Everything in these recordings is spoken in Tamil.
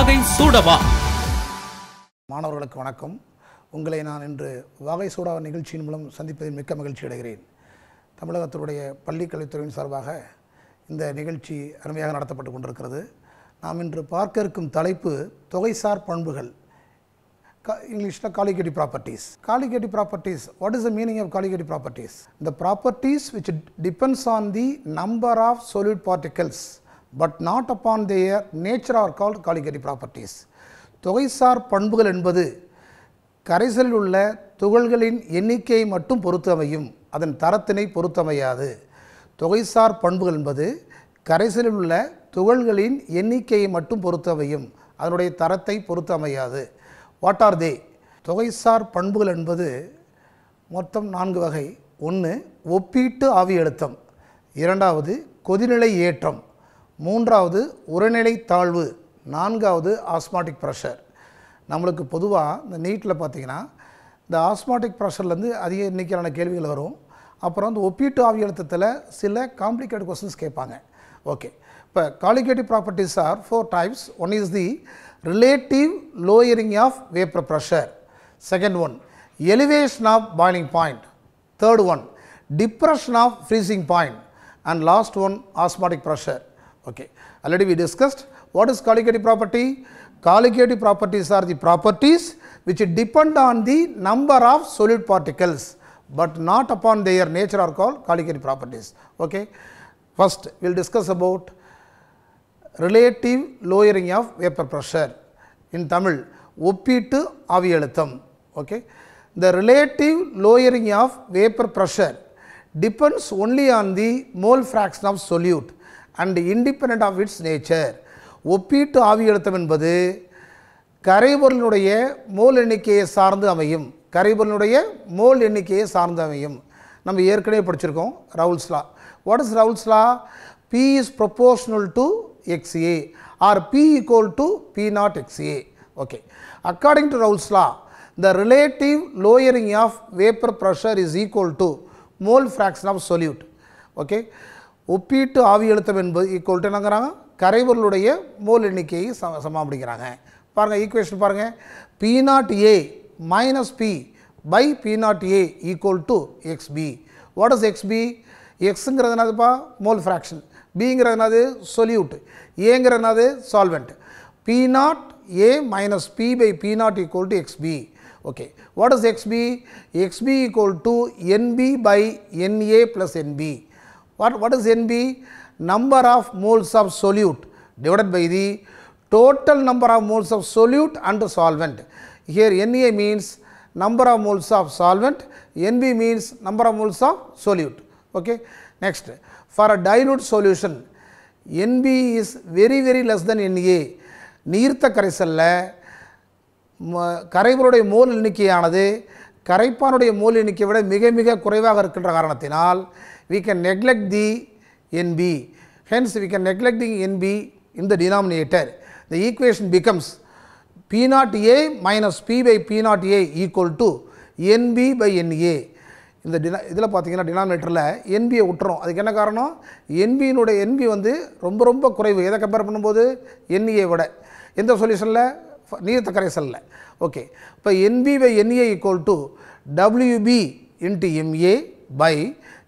வாகை சூடவா மாணவர்களுக்கு வணக்கம் உங்களை நான் இன்று வாகை சூடாவா நிகழ்ச்சியின் மூலம் சந்திப்பதில் மிக்க மகிழ்ச்சி அடைகிறேன் தமிழகத்தினுடைய பள்ளிக்கல்வித்துறையின் சார்பாக இந்த நிகழ்ச்சி அருமையாக நடத்தப்பட்டு கொண்டிருக்கிறது நாம் இன்று பார்க்க இருக்கும் தலைப்பு தொகைசார் பண்புகள் இங்கிலீஷில் colligative properties colligative properties what is the meaning of colligative properties இந்த properties which depends on the number of solute particles but not upon their nature are call colligative properties தொகைசார் பண்புகள் என்பது கரைசலில் உள்ள துகள்களின் எண்ணிக்கையை மட்டும் அமையும் அதன் தரத்தினை பொறுத்தமையாது தொகைசார் பண்புகள் என்பது கரைசலில் உள்ள துகள்களின் எண்ணிக்கையை மட்டும் பொறுத்தமையும் அதனுடைய தரத்தை பொறுத்தமையாது வாட் ஆர் தே தொகைசார் பண்புகள் என்பது மொத்தம் நான்கு வகை ஒன்று ஒப்பீட்டு ஆவி அழுத்தம் இரண்டாவது கொதிநிலை ஏற்றம் மூன்றாவது உரநிலை தாழ்வு நான்காவது ஆஸ்மாட்டிக் ப்ரெஷர் நம்மளுக்கு பொதுவாக இந்த நீட்டில் பார்த்திங்கன்னா இந்த ஆஸ்மாட்டிக் ப்ரெஷர்லேருந்து அதிக எண்ணிக்கையிலான கேள்விகள் வரும் அப்புறம் வந்து ஒப்பீட்டு ஆவி அழுத்தத்தில் சில காம்ப்ளிகேட் கொஸ்டின்ஸ் கேட்பாங்க ஓகே இப்போ colligative properties are four types one is the relative lowering of vapour pressure second one elevation of boiling point third one depression of freezing point and last one osmotic pressure Okay. Already we discussed what is colligative property? Colligative properties are the properties which depend on the number of solid particles, but not upon their nature are called colligative properties. Okay. First, we will discuss about relative lowering of vapor pressure in Tamil, ஒப்பீட்டு ஆவியழுத்தம் Okay, the relative lowering of vapor pressure depends only on the mole fraction of solute. And independent of its nature ஒப்பீட்டு ஆவி அழுத்தம் என்பது கரைபொருளினுடைய மோல் எண்ணிக்கையை சார்ந்து அமையும் கரைபொருளினுடைய மோல் எண்ணிக்கையை சார்ந்து அமையும் நம்ம ஏற்கனவே படிச்சிருக்கோம் Raoult's law what is Raoult's law P is proportional to XA or P equal to P not XA okay according to Raoult's law the relative lowering of vapour pressure is equal to mole fraction of solute okay ஒப்பீட்டு ஆவி அழுத்தம் என்பது ஈக்குவல் டு என்னங்கிறாங்க கரைபொருளுடைய மோல் எண்ணிக்கையை ச சமம் அப்படிங்கிறாங்க பாருங்கள் ஈக்குவேஷன் பாருங்கள் P not A minus P by P not A equal to X B what is X B எக்ஸுங்கிறது என்னதுப்பா மோல் ஃப்ராக்ஷன் பிங்கிறது என்னது சொல்யூட் ஏங்கிறது என்னது solvent P not A minus P by P not equal to X B okay what is X B X B equal to NB by NA plus NB What, what is NB? Number of moles of solute divided by the total number of moles of solute and solvent. Here NA means number of moles of solvent, NB means number of moles of solute. Okay. Next, for a dilute solution, NB is very very less than NA. நீர்த்த கரைசலில் கரைவருடைய மோல் எண்ணிக்கையானது கரைப்பானுடைய மோல் எண்ணிக்கை விட மிக மிக குறைவாக இருக்கின்ற காரணத்தினால் we can neglect the NB. Hence, we can the NB in the denominator. The equation becomes P naught A minus P by P naught A equal to NB by NA. இந்த டினா இதில் பார்த்தீங்கன்னா டினாமினேட்டரில் என்பியை விட்டுறோம் அதுக்கு என்ன காரணம் என்பியினுடைய என்பி வந்து ரொம்ப ரொம்ப குறைவு எதை கம்பேர் பண்ணும்போது என்ஏ விட எந்த சொல்யூஷனில் நீர்த்த கரைசலில் ஓகே இப்போ NB by NA equal to WB into MA by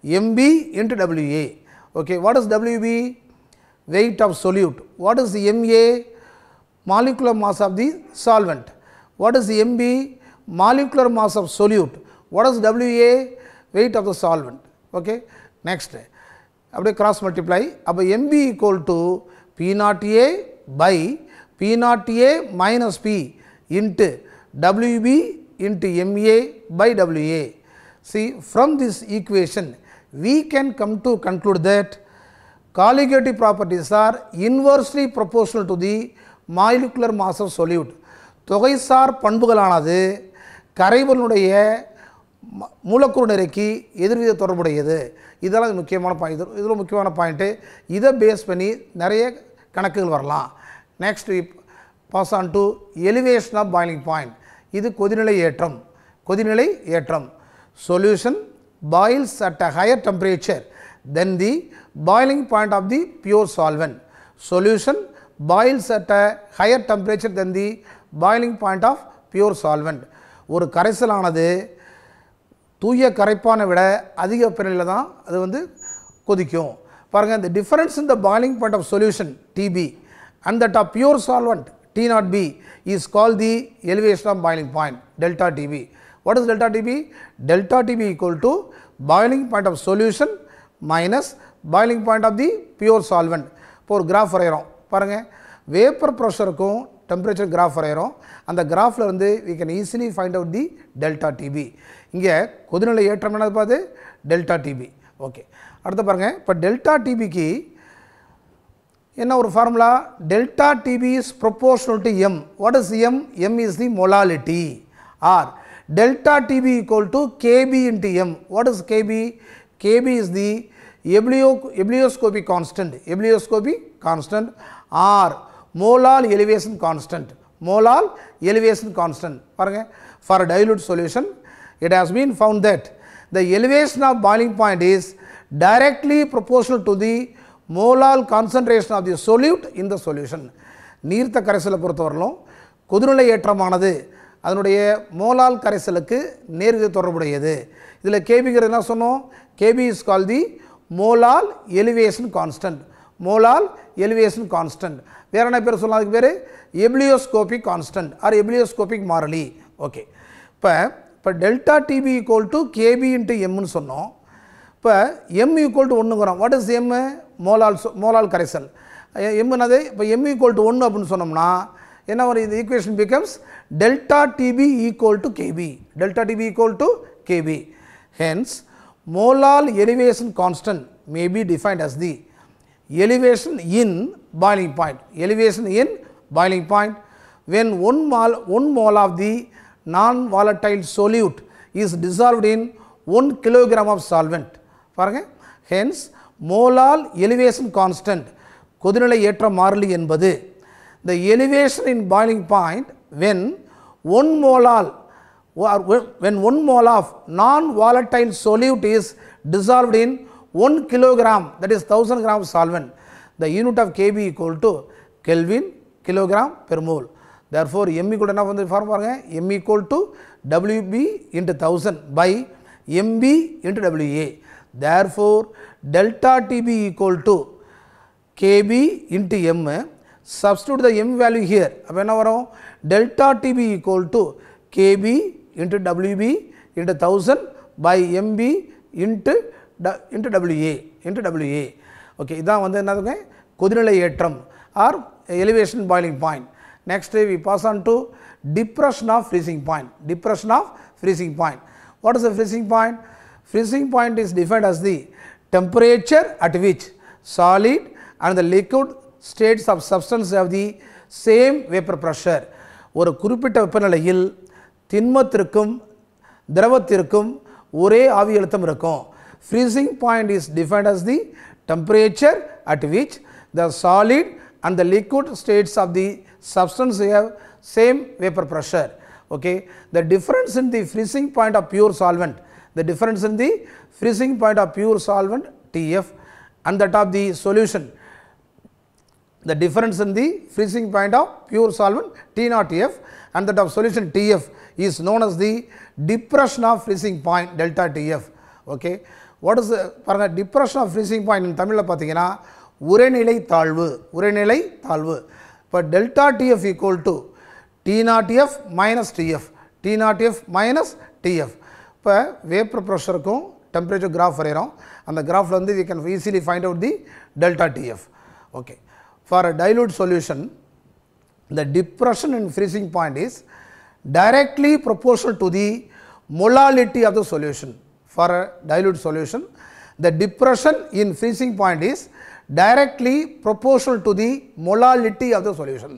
MB into WA. Okay. What is WB? Weight of solute. What is the MA? Molecular mass of the solvent. What is the MB? Molecular mass of solute. What is WA? Weight of the solvent. Okay. Next. அப்படியே cross multiply. அப்போ MB equal to P naught A by P naught A minus P into WB into MA by WA. See from this equation we can come to conclude that colligative properties are inversely proportional to the molecular mass of solute தொகைசார் பண்புகளானது கரைபொருளுடைய மூலக்கூறு நிறைக்கு எதிர்வித தொடர்புடையது இதெல்லாம் முக்கியமான பாயிண்ட் இதில் முக்கியமான பாயிண்ட்டு இதை பேஸ் பண்ணி நிறைய கணக்குகள் வரலாம் next pass on to elevation of boiling point இது கொதிநிலை ஏற்றம் கொதிநிலை ஏற்றம் solution boils at a higher temperature than the boiling point of the pure solvent. Solution boils at a higher temperature than the boiling point of pure solvent. ஒரு கரைசலானது தூய கரைப்பானை விட அதிக பிறனில் தான் அது வந்து கொதிக்கும் பாருங்கள் இந்த difference in the boiling point of solution TB and that of pure solvent T not B is call the elevation of boiling point delta TB what is delta TB delta DP equal to boiling point of solution minus boiling point of the pure solvent இப்போ ஒரு கிராஃப் வரைகிறோம் பாருங்கள் வேப்பர் ப்ரெஷருக்கும் டெம்பரேச்சர் கிராஃப் வரைகிறோம் அந்த கிராஃபில் வந்து we can easily find out the delta TB இங்கே கொதிநிலை ஏற்றம் என்னது பார்த்து டெல்டா டிபி ஓகே அடுத்து பாருங்கள் இப்போ டெல்டா டிபிக்கு என்ன ஒரு formula delta TB is proportional to M what is M M is the molality or delta TB equal to KB into M. What is KB? KB is the ebullioscopy constant, ebullioscopy constant or molar elevation constant, molar elevation constant. For dilute solution, it has been found that the elevation of boiling point is directly proportional to the molar concentration of the solute in the solution. நீர்த்த கரைசலை பொறுத்தவரையிலும் கொதிநிலை ஏற்றமானது அதனுடைய மோலால் கரைசலுக்கு நேருக்கு தொடர்புடையது இதில் கேபிங்கிறது என்ன சொன்னோம் KB is call the molal elevation constant molal elevation constant வேறு என்ன பேர் சொல்லலாம் அதுக்கு பேர் எப்ளியோஸ்கோபிக் கான்ஸ்டன்ட் ஆர் எப்ளியோஸ்கோபிக் மாரலி ஓகே இப்போ இப்போ delta DP equal to KP into எம்னு சொன்னோம் இப்போ எம் ஈக்குவல் டு ஒன்றுங்கிறோம் what is M molal molal கரைசல் எம்னது இப்போ எம் ஈக்குவல் டு ஒன்று அப்படின்னு சொன்னோம்னா என்ன வரும் இது equation becomes delta DP equal to KB delta DP equal to KB hence molal elevation constant may be defined as the elevation in boiling point elevation in boiling point when one mole one mole of the non volatile solute is dissolved in one kilogram of solvent பாருங்கள் ஹென்ஸ் மோலால் எலிவேஷன் கான்ஸ்டன்ட் கொதிநிலை ஏற்ற மாறலி என்பது the elevation in boiling point when 1 molar or when 1 mole of non-volatile solute is dissolved in 1 kilogram that is 1000 gram solvent, the unit of Kb equal to Kelvin kilogram per mole. Therefore, M equal to என்ன வந்து ஃபார்ம் பாருங்க M equal to WB into 1000 by MB into WA. Therefore, delta TB equal to KB into M substitute the M value here அப்போ என்ன வரும் delta DP equal to KP into WB into thousand by MB into ட into WA into WA okay இதான் வந்து என்னதுங்க கொதிநிலை ஏற்றம் or elevation boiling point next we pass on to depression of freezing point depression of freezing point what is the freezing point freezing point is defined as the temperature at which solid and the liquid states of substance of the same vapour pressure ஒரு குறிப்பிட்ட வெப்பநிலையில் திண்மத்திற்கும் திரவத்திற்கும் ஒரே ஆவி அழுத்தம் இருக்கும் freezing point is defined as the temperature at which the solid and the liquid states of the substance have same vapour pressure okay the difference in the freezing point of pure solvent the difference in the freezing point of pure solvent TF and that of the solution the difference in the freezing point of pure solvent T naught F and that of solution TF is known as the depression of freezing point delta TF. Okay. What is பாருங்கள் டிப்ரெஷன் ஆஃப் ஃப்ரீசிங் பாயிண்ட் தமிழில் பார்த்தீங்கன்னா உரைநிலை தாழ்வு உரைநிலை தாழ்வு இப்போ delta DF equal to T not F minus TF T not F minus TF இப்போ வேப்பர் ப்ரெஷருக்கும் டெம்பரேச்சர் கிராஃப் வரைகிறோம் அந்த கிராஃபில் வந்து we can easily find out the delta TF okay for a dilute solution, the depression and freezing point is directly proportional to the molality of the solution. For a dilute solution, the depression in freezing point is directly proportional to the molality of the solution.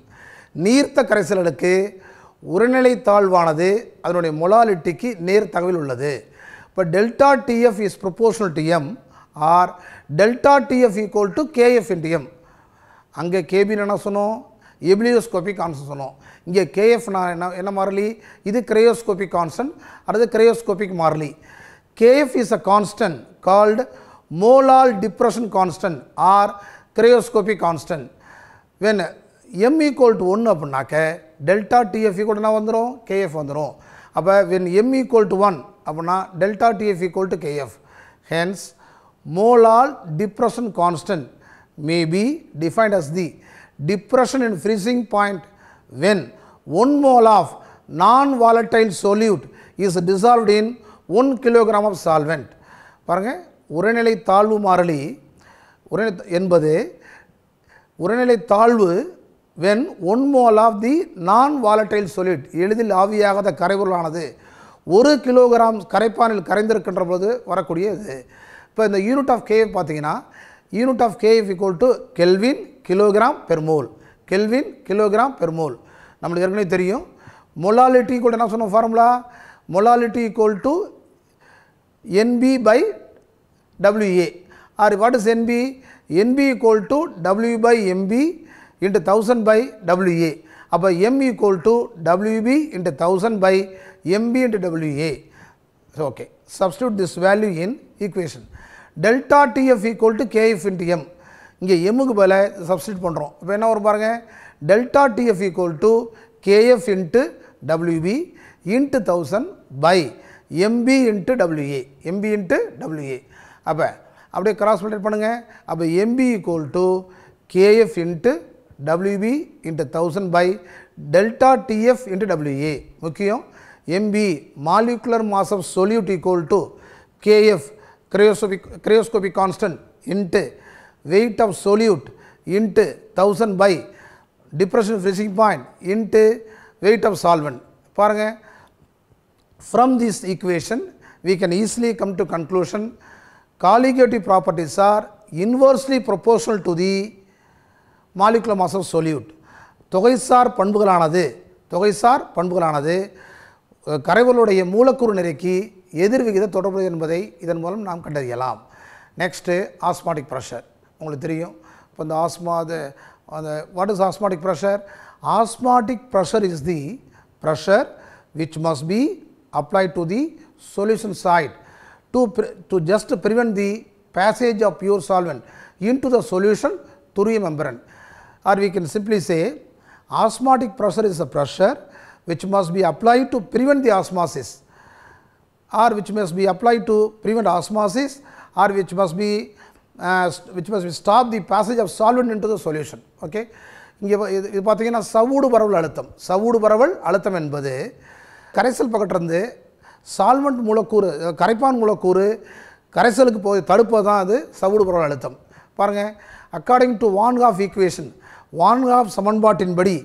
நீர்த்த கரைசலுக்கு உருநிலை தாழ்வானது அதனுடைய மொலாலிட்டிக்கு நேர் தகவில் உள்ளது இப்போ delta TF is proportional to M or delta DF equal to KF into M அங்கே கேபின்னு என்ன சொன்னோம் எபிலியோஸ்கோபி கான்சன் சொன்னோம் இங்கே கேஎஃப் நான் என்ன என்ன மாறலி இது கிரையோஸ்கோபிக் கான்சன் அடுத்து கிரையோஸ்கோபிக் மாறலி KF is a constant called molal depression constant or cryoscopic constant when M equal to ஒன்று அப்படின்னாக்க டெல்டா டிஎஃப் கூட என்ன வந்துடும் கேஎஃப் வந்துடும் அப்போ when M equal to one அப்படின்னா delta DF equal to KF hence molal depression constant may be defined as the depression in freezing point when 1 mole of non-volatile solute is dissolved in 1 kilogram of solvent. பாருங்க உரைநிலை தாழ்வு மாறிலி உரை என்பது உரைநிலை தாழ்வு when one mole of the non volatile solute எளிதில் ஆவியாகாத கரைபொருளானது ஒரு கிலோகிராம் கரைப்பானில் கரைந்திருக்கின்ற போது வரக்கூடியது இப்போ இந்த யூனிட் ஆஃப் கே பார்த்தீங்கன்னா unit of KF equal to kelvin kilogram per mole kelvin kilogram per mole நம்மளுக்கு ஏற்கனவே தெரியும் மொலாலிட்டி ஈக்குவல் என்ன சொன்னோம் formula molality equal to NB by WA or what is NB NB equal to W by MB into thousand by WA அப்போ M equal to WB into thousand by MB into WA okay substitute this value in equation delta DF equal to KF into M M இங்கே எம்முக்கு பதில் சப்ஸ்டிட் பண்ணுறோம் இப்போ என்ன வரும் பாருங்கள் delta DF equal to KF into WB into thousand by MB into WA MB into WA அப்போ அப்படியே கிராஸ் மல்டிபிள் பண்ணுங்கள் அப்போ MB equal to KF into WB into thousand by delta TF into WA முக்கியம் MB molecular mass of solute equal to KF cryoscopic cryoscopic constant into weight of solute into thousand by depression freezing point into weight of solvent பாருங்கள் from this equation we can easily come to conclusion colligative properties are inversely proportional to the molecular mass of solute தொகைசார் பண்புகளானது தொகைசார் பண்புகளானது கரைவலுடைய மூலக்கூறு நிறைக்கு எதிர் தொடர்பு என்பதை இதன் மூலம் நாம் கண்டறியலாம் நெக்ஸ்ட்டு ஆஸ்மாட்டிக் ப்ரெஷர் உங்களுக்கு தெரியும் இப்போ இந்த ஆஸ்மா அது அந்த what is osmotic pressure osmotic pressure is the pressure which must be apply to the solution side to to just prevent the passage of pure solvent into the solution through a membrane or we can simply say osmotic pressure is a pressure which must be apply to prevent the osmosis or which must be applied to prevent osmosis or which must be uh, which must be stop the passage of solvent into the solution okay இங்கே இது பார்த்தீங்கன்னா சவ்வூடு பரவல் அழுத்தம் சவ்வூடு பரவல் அழுத்தம் என்பது கரைசல் பக்கத்திலிருந்து சால்வெண்ட் மூலக்கூறு கரைப்பான் மூலக்கூறு கரைசலுக்கு போய் தடுப்பது தான் அது சவ்வூடு பரவல் அழுத்தம் பாருங்கள் according to van't Hoff equation van't Hoff சமன்பாட்டின்படி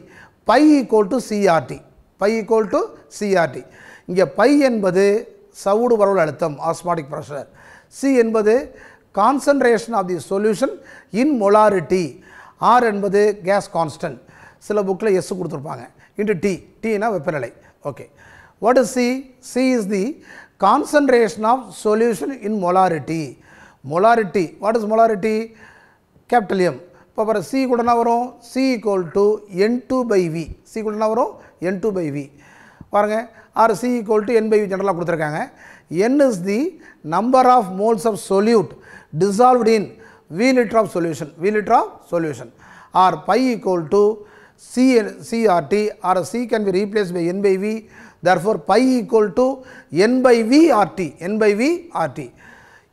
pi equal to CRT pi equal to CRT இங்கே பை என்பது சவுடு பரவல் அழுத்தம் ஆஸ்மாட்டிக் ப்ரெஷர் சி என்பது concentration of the solution in molarity R என்பது கேஸ் கான்ஸ்டன்ட் சில புக்கில் எஸ் கொடுத்துருப்பாங்க இன்ட்டு டி டீனா வெப்பநிலை okay what is C C is the concentration of solution in molarity molarity what is molarity கேபிட்டலியம் இப்போ அப்புறம் சி என்ன வரும் C equal to N two by V C என்ன வரும் என் டூ பை வி பாருங்கள் or C equal to N by ஜென்ரலாக கொடுத்துருக்காங்க N is the number of moles of solute dissolved in V litre of solution V litre of solution or pi equal to C CRT or C can be replace by N by V for pi equal to N by V RT N by V RT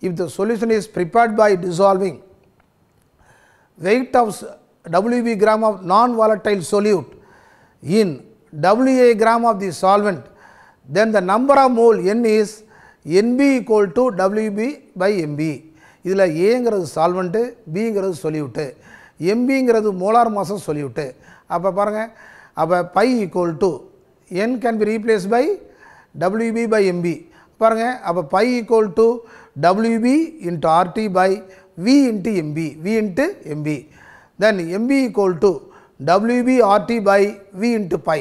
if the solution is prepared by dissolving weight of WB gram of non volatile solute in WA gram of the solvent, then the number of mole N is NB equal to WB by MB. இதில் ஏங்கிறது சால்வெண்ட்டு பிங்கிறது சொல்லிவிட்டு எம்பிங்கிறது மோலார் மாதம் சொல்லிவிட்டு அப்போ பாருங்கள் அப்போ pi equal to N can be replace by WB by MB பாருங்கள் அப்போ pi equal to WB into RT by V into MB V into MB then MB equal to WB RT by V into pi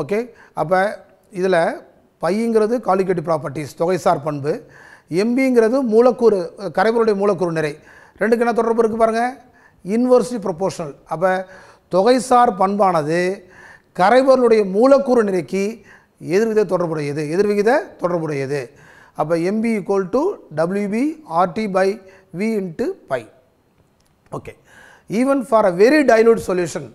okay அப்போ இதில் பையங்கிறது காலிகட்டி ப்ராப்பர்ட்டிஸ் தொகைசார் பண்பு எம்பிங்கிறது மூலக்கூறு கரைவருடைய மூலக்கூறு நிறை ரெண்டுக்கு என்ன தொடர்பு இருக்குது பாருங்கள் இன்வர்ஸ்லி ப்ரொப்போர்ஷனல் அப்போ தொகைசார் பண்பானது கரைபொருளுடைய மூலக்கூறு நிறைக்கு எதிர்விகித தொடர்புடையது எதிர்விகித தொடர்புடையது அப்போ MB equal to WB RT by V into pi okay even for a very dilute solution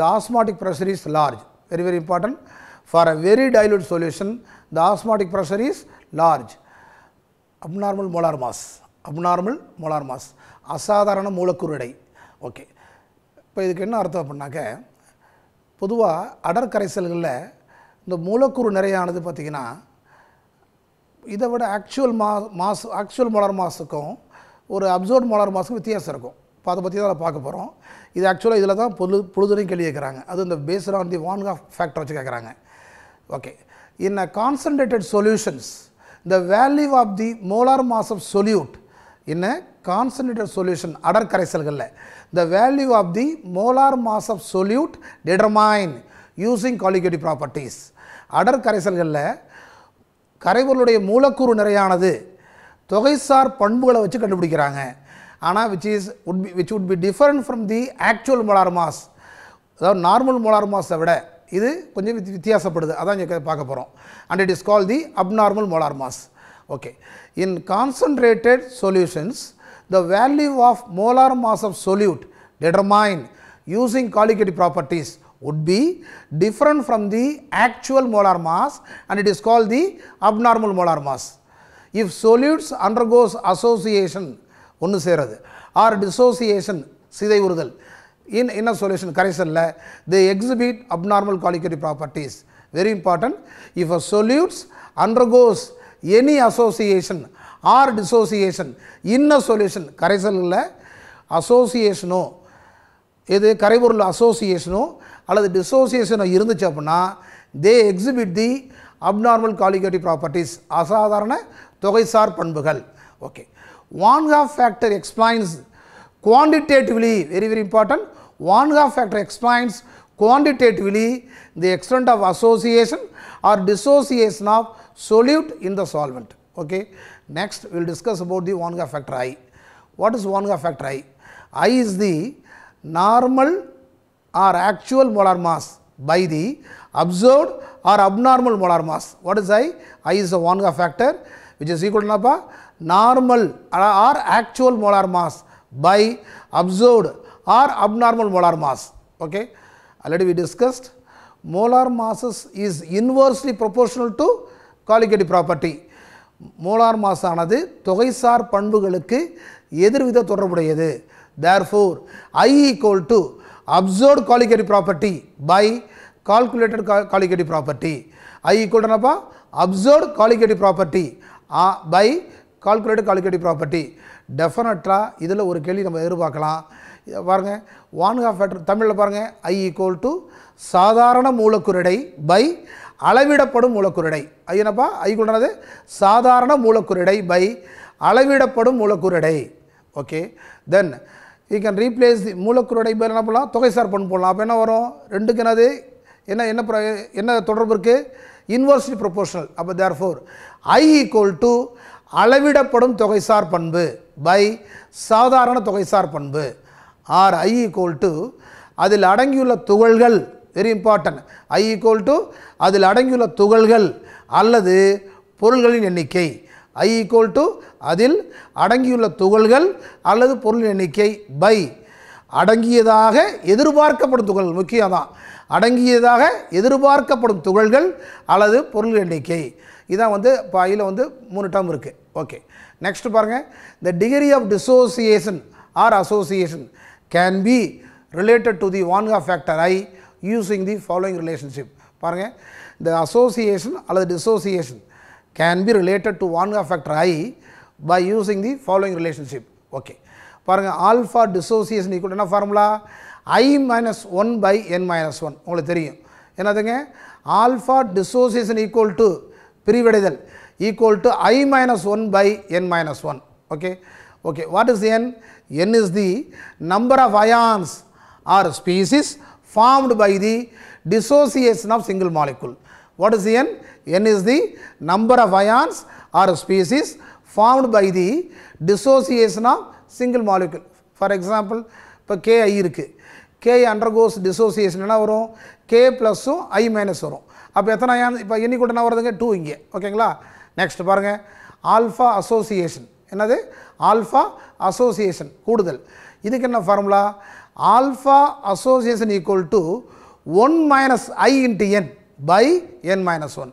the osmotic pressure is large very very important. For a very dilute solution, the osmotic pressure is large. Abnormal molar mass, abnormal molar mass, அசாதாரண மூலக்கூறு எடை ஓகே இப்போ இதுக்கு என்ன அர்த்தம் அப்படின்னாக்க பொதுவாக அடற்கரைசல்களில் இந்த மூலக்கூறு நிறையானது பார்த்திங்கன்னா இதை விட ஆக்சுவல் மா மாஸ் ஆக்சுவல் மலர் மாஸுக்கும் ஒரு அப்சர்வ் மலர் மாஸுக்கும் வித்தியாசம் இருக்கும் அதை பற்றி தான் பார்க்க போகிறோம் இது ஆக்சுவலாக இதில் தான் பொழுது பொழுதுரையும் கேள்வி கேட்குறாங்க அது இந்த based on the van't Hoff factor வச்சு கேட்குறாங்க okay in a concentrated solutions the value of the molar mass of solute in concentrated solution அடர் கரைசல்களில் the value of the molar mass of solute determine using colligative properties அடர் கரைசல்களில் கரைவர்களுடைய மூலக்கூறு நிறையானது தொகைசார் பண்புகளை வச்சு கண்டுபிடிக்கிறாங்க ana which is would be which would be different from the actual molar mass the normal molar mass this and it is called the abnormal molar mass okay in concentrated solutions the value of molar mass of solute determined using colligative properties would be different from the actual molar mass and it is called the abnormal molar mass if solutes undergoes association ஒன்று சேரது ஆர் டிசோசியேஷன் சிதைவுறுதல் இன் என்ன சொல்யூஷன் கரெக்ஷனில் the exhibit abnormal colligative properties very important if a solutes undergoes any association or dissociation இன்ன சொல்யூஷன் கரைசலில் அசோசியேஷனோ இது கரைபொருள் அசோசியேஷனோ அல்லது டிசோசியேஷனோ இருந்துச்சு அப்படின்னா they exhibit the abnormal colligative properties அசாதாரண தொகைசார் பண்புகள் okay One Gogh factor explains quantitatively, very very important, One Gogh factor explains quantitatively the extent of association or dissociation of solute in the solvent. Okay. Next, we will discuss about the one Gogh factor I. What is one Gogh factor I? I is the normal or actual molar mass by the observed or abnormal molar mass. What is I? I is the one Gogh factor which is equal to normal or actual molar mass by observed or abnormal molar mass okay already we discussed molar masses is inversely proportional to colligative property மோலார் மாஸ் ஆனது தொகைசார் பண்புகளுக்கு எதிர்வித தொடர்புடையது therefore I equal to observed colligative property by calculated கா காலிகடி ப்ராப்பர்ட்டி ஐ ஈக்குவல் என்னப்பா observed colligative property by calculated calculative property டெஃபினட்டாக இதில் ஒரு கேள்வி நம்ம எதிர்பார்க்கலாம் பாருங்கள் வான் ஹாஃப் ஃபேக்டர் தமிழில் பாருங்கள் ஐ ஈக்குவல் டு சாதாரண மூலக்குரடை பை அளவிடப்படும் மூலக்குரடை ஐயனப்பா ஐ கொண்டது சாதாரண மூலக்குரடை பை அளவிடப்படும் மூலக்குரடை okay then you can replace the மூலக்குருடை பை என்ன பண்ணலாம் தொகை பண்ணு போடலாம் அப்போ என்ன வரும் ரெண்டுக்கு என்னது என்ன என்ன என்ன தொடர்பு இருக்குது இன்வர்சிட்டி ப்ரொபோஷனல் அப்போ therefore I equal to அளவிடப்படும் தொகைசார் பண்பு பை சாதாரண தொகைசார் பண்பு ஆர் ஐ ஈக்குவல் டு அதில் அடங்கியுள்ள துகள்கள் very important I equal to அதில் அடங்கியுள்ள துகள்கள் அல்லது பொருள்களின் எண்ணிக்கை ஐ ஈக்குவல் டு அதில் அடங்கியுள்ள துகள்கள் அல்லது பொருள் எண்ணிக்கை பை அடங்கியதாக எதிர்பார்க்கப்படும் துகள் முக்கியம் தான் அடங்கியதாக எதிர்பார்க்கப்படும் துகள்கள் அல்லது பொருள் எண்ணிக்கை இதான் வந்து இப்போ அதில் வந்து மூணு டம் இருக்குது ஓகே நெக்ஸ்ட் பாருங்கள் the degree of dissociation or association can be related to the வான்கா factor I using the following relationship பாருங்கள் த அசோசியேஷன் அல்லது dissociation can be related to வான்கா factor I by using the following relationship okay பாருங்கள் ஆல்ஃபா டிசோசியேஷன் ஈக்குவல் என்ன formula I minus one by N minus one உங்களுக்கு தெரியும் என்னதுங்க ஆல்ஃபா டிசோசியேஷன் ஈக்குவல் டு பிரிவடைதல் equal to i minus 1 by n minus 1. Okay. Okay. What is n? n is the number of ions or species formed by the dissociation of single molecule. What is n? n is the number of ions or species formed by the dissociation of single molecule. For example, இப்போ KI இருக்குது கே அண்டர்கோஸ் டிசோசியேஷன் என்ன வரும் கே ப்ளஸ்ஸும் ஐ மைனஸ் வரும் அப்போ எத்தனை அயான் இப்போ எண்ணிக்கூட்ட என்ன வருதுங்க டூ இங்கே ஓகேங்களா நெக்ஸ்ட் பாருங்கள் ஆல்ஃபா அசோசியேஷன் என்னது ஆல்ஃபா அசோசியேஷன் கூடுதல் இதுக்கு என்ன formula alpha association equal to one minus I into N by N minus one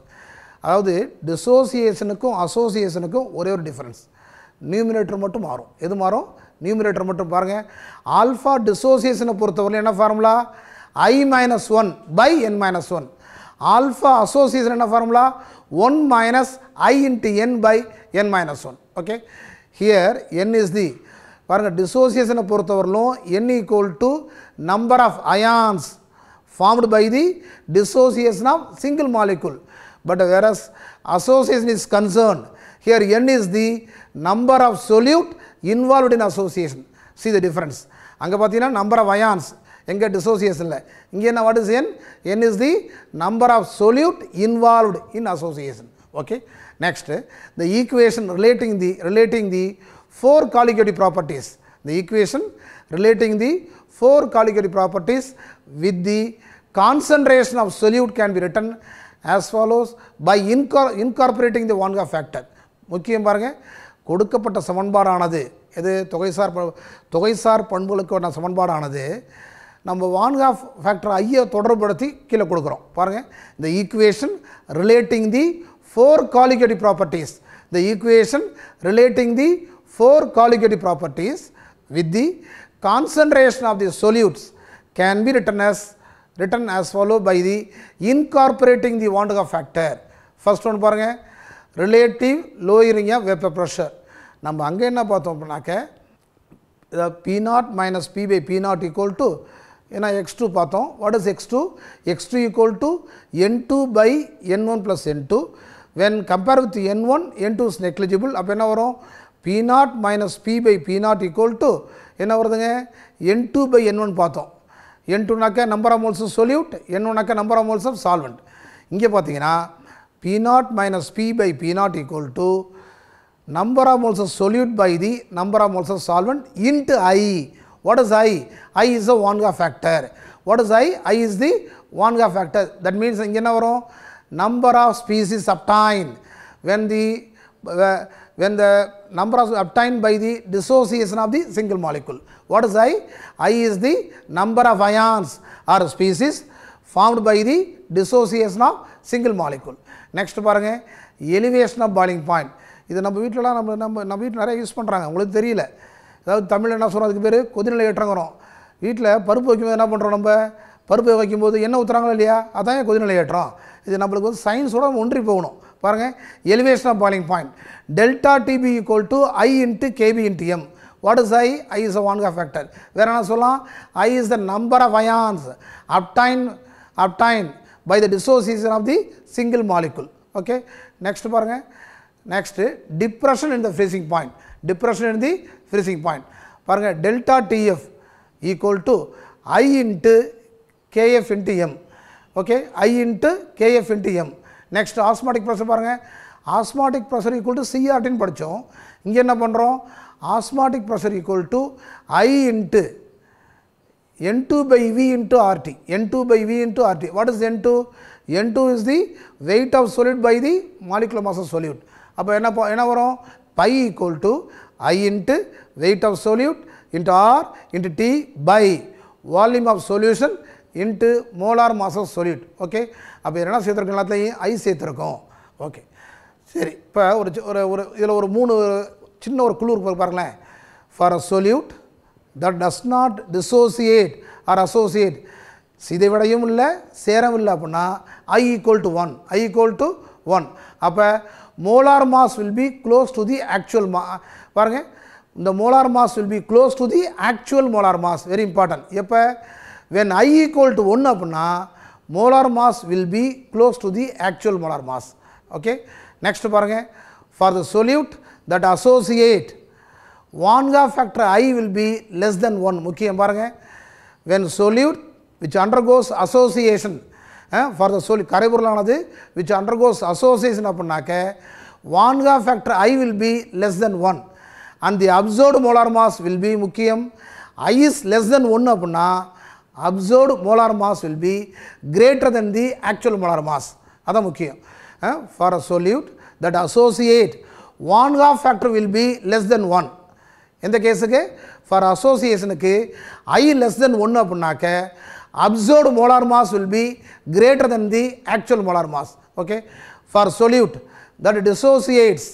அதாவது டிசோசியேஷனுக்கும் அசோசியேஷனுக்கும் ஒரே ஒரு டிஃப்ரென்ஸ் நியூமினேட்டர் மட்டும் மாறும் எது மாறும் நியூமினேட்டர் மட்டும் பாருங்கள் ஆல்ஃபா டிசோசியேஷனை பொறுத்தவரையில் என்ன formula I minus one by N minus one alpha association என்ன formula one minus i into n by n minus 1 okay here n is the பாருங்கள் டிசோசியேஷனை பொறுத்தவரையிலும் N equal to number of ions formed by the dissociation of single molecule but whereas association is concern here N is the number of solute involved in association see the difference அங்கே பார்த்தீங்கன்னா நம்பர் ஆஃப் அயான்ஸ் எங்கே டிசோசியேஷனில் இங்கே என்ன what is N N is the number of solute involved in association okay next இந்த equation relating the relating the four colligative properties the equation relating the four colligative properties with the concentration of solute can be written as follows by இன்கார் incorporating the van't of factor முக்கியம் பாருங்கள் கொடுக்கப்பட்ட சமன்பாடானது எது தொகைசார் தொகைசார் பண்புகளுக்கான சமன்பாடானது நம்ம வான் ஆஃப் ஃபேக்டர் ஐயை தொடர்புபடுத்தி கீழே கொடுக்குறோம் பாருங்கள் இந்த equation relating the four colligative properties. The equation relating the four colligative properties with the concentration of the solutes can be written as written as follow by the incorporating the Van de Graaff factor. First one பாருங்க relative lowering of vapor pressure. நம்ம அங்கே என்ன பார்த்தோம் அப்படின்னாக்க இதை P naught minus P by P not equal to ஏன்னா எக்ஸ் டூ பார்த்தோம் what is X two X two equal to N two by N one plus N two when compared with n 1 n 2 is negligible அப்போ என்ன வரும் p naught minus p by p naught equal என்ன வருதுங்க n 2 பை n 1 பார்த்தோம் n 2நாக்க number of moles of solute n 1நாக்க number of moles of solvent இங்கே பார்த்தீங்கன்னா p naught minus p by p naught equal of number of moles of solute by the number of moles of solvent into I what is I I is a வான்கா factor what is I I is the வான்கா ஃபேக்டர் தட் மீன்ஸ் இங்கே என்ன வரும் number of species obtained when the uh, when the number of obtained by the dissociation of the single molecule. What is I? I is the number of ions or species formed by the dissociation of single molecule. next பாருங்கள் elevation of boiling point இது நம்ம வீட்டிலலாம் நம்ம நம்ம நம்ம வீட்டில் நிறைய யூஸ் பண்ணுறாங்க உங்களுக்கு தெரியல அதாவது தமிழ் என்ன சொல்கிறோம் அதுக்கு பேர் கொதிநிலை ஏற்றங்குறோம் வீட்டில் பருப்பு வைக்கும்போது என்ன பண்ணுறோம் நம்ம பருப்பு வைக்கும்போது என்ன ஊற்றுறாங்களோ இல்லையா அதான் கொதிநிலை ஏற்றம் இது நம்மளுக்கு வந்து சயின்ஸோட ஒன்றி போகணும் பாருங்கள் elevation of boiling point delta DP equal to I into KP into M what is I I is a வான்கா ஃபேக்டர் வேறு என்ன சொல்லலாம் I is the number of ions obtain obtain by the dissociation of the single molecule okay next பாருங்கள் next depression in the freezing point depression in the freezing point பாருங்கள் delta DF equal to I into KF into M. Okay, I into KF into M. Next osmotic pressure பாருங்கள் ஆஸ்மாட்டிக் ப்ரெஷர் ஈக்குவல் டு சிஆர்டின்னு படித்தோம் இங்கே என்ன பண்ணுறோம் osmotic pressure equal to I into N two by V into RT N two by V into RT what is N two N two is the weight of solute by the molecular mass of solute அப்போ என்ன என்ன வரும் pi equal to I into weight of solute into R into T by volume of solution into molar masses solute okay அப்போ என்ன சேர்த்துருக்கோம் எல்லாத்துலேயும் ஐ சேர்த்துருக்கோம் ஓகே சரி இப்போ ஒரு ஒரு ஒரு இதில் ஒரு மூணு சின்ன ஒரு குழு இருக்கு பாருங்களேன் for a solute that does not dissociate or associate இதை விடையும் இல்லை சேரவும் இல்லை அப்படின்னா ஐ equal to one i equal to one அப்போ molar mass will be close to the actual மா பாருங்கள் இந்த molar mass will be close to the actual molar mass very important எப்போ when i equal to one அப்படின்னா molar mass will be close to the actual molar mass okay next பாருங்கள் for the solute that associate வான்கா factor i will be less than one முக்கியம் பாருங்கள் when solute which under goes association for the சொல்லி கரைபுரலானது விச் அண்டர்கோஸ் அசோசியேஷன் அப்படின்னாக்க வான்கா factor i will be less than one and the observed molar mass will be முக்கியம் i is less than one அப்படின்னா observed molar mass will be greater than the actual molar mass அதான் முக்கியம் for a solute that associate one half factor will be less than one எந்த கேஸுக்கு ஃபார் அசோசியேஷனுக்கு ஐ லெஸ் தென் ஒன்று அப்படின்னாக்க observed molar mass will be greater than the actual molar mass okay for solute that dissociates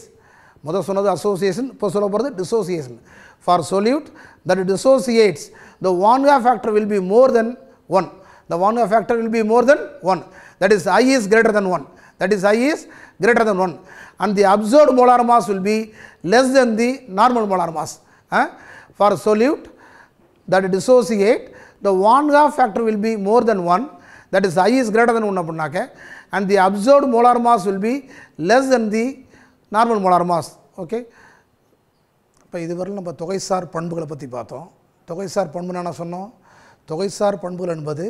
முதல் சொன்னது அசோசியேஷன் இப்போ சொல்ல போகிறது dissociation for solute that dissociates the Vonga factor will be more than 1. The Vonga factor will be more than 1. That is I is greater than 1. That is I is greater than 1. And the absorbed molar mass will be less than the normal molar mass. Eh? For solute that dissociate, the Van Gaal factor will be more than 1. That is I is greater than 1 and the absorbed molar mass will be less than the normal molar mass. Okay. இப்போ இதுவரை நம்ம தொகைசார் பண்புகளை பற்றி பார்த்தோம் தொகைசார் பண்புனா நான் சொன்னோம் தொகைசார் பண்புகள் என்பது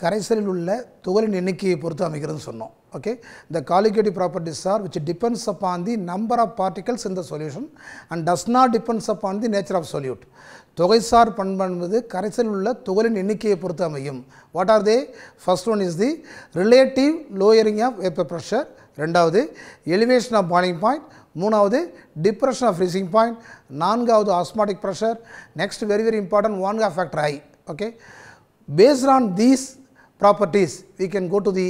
கரைசலில் உள்ள துகளின் எண்ணிக்கையை பொறுத்து அமைக்கிறதுன்னு சொன்னோம் okay the colligative properties are which depends on the number of particles in the solution and does not depends on the nature of solute தொகைசார் பண்பு என்பது கரைசலில் உள்ள துகளின் எண்ணிக்கையை பொறுத்து அமையும் what are they first one is the relative lowering of vapour pressure ரெண்டாவது எலிவேஷன் ஆஃப் பாயிலிங் பாயிண்ட் மூணாவது டிப்ரெஷன் ஆஃப் ரீசிங் பாயிண்ட் நான்காவது osmotic pressure next very very important one of factor I okay based on these properties we can go to the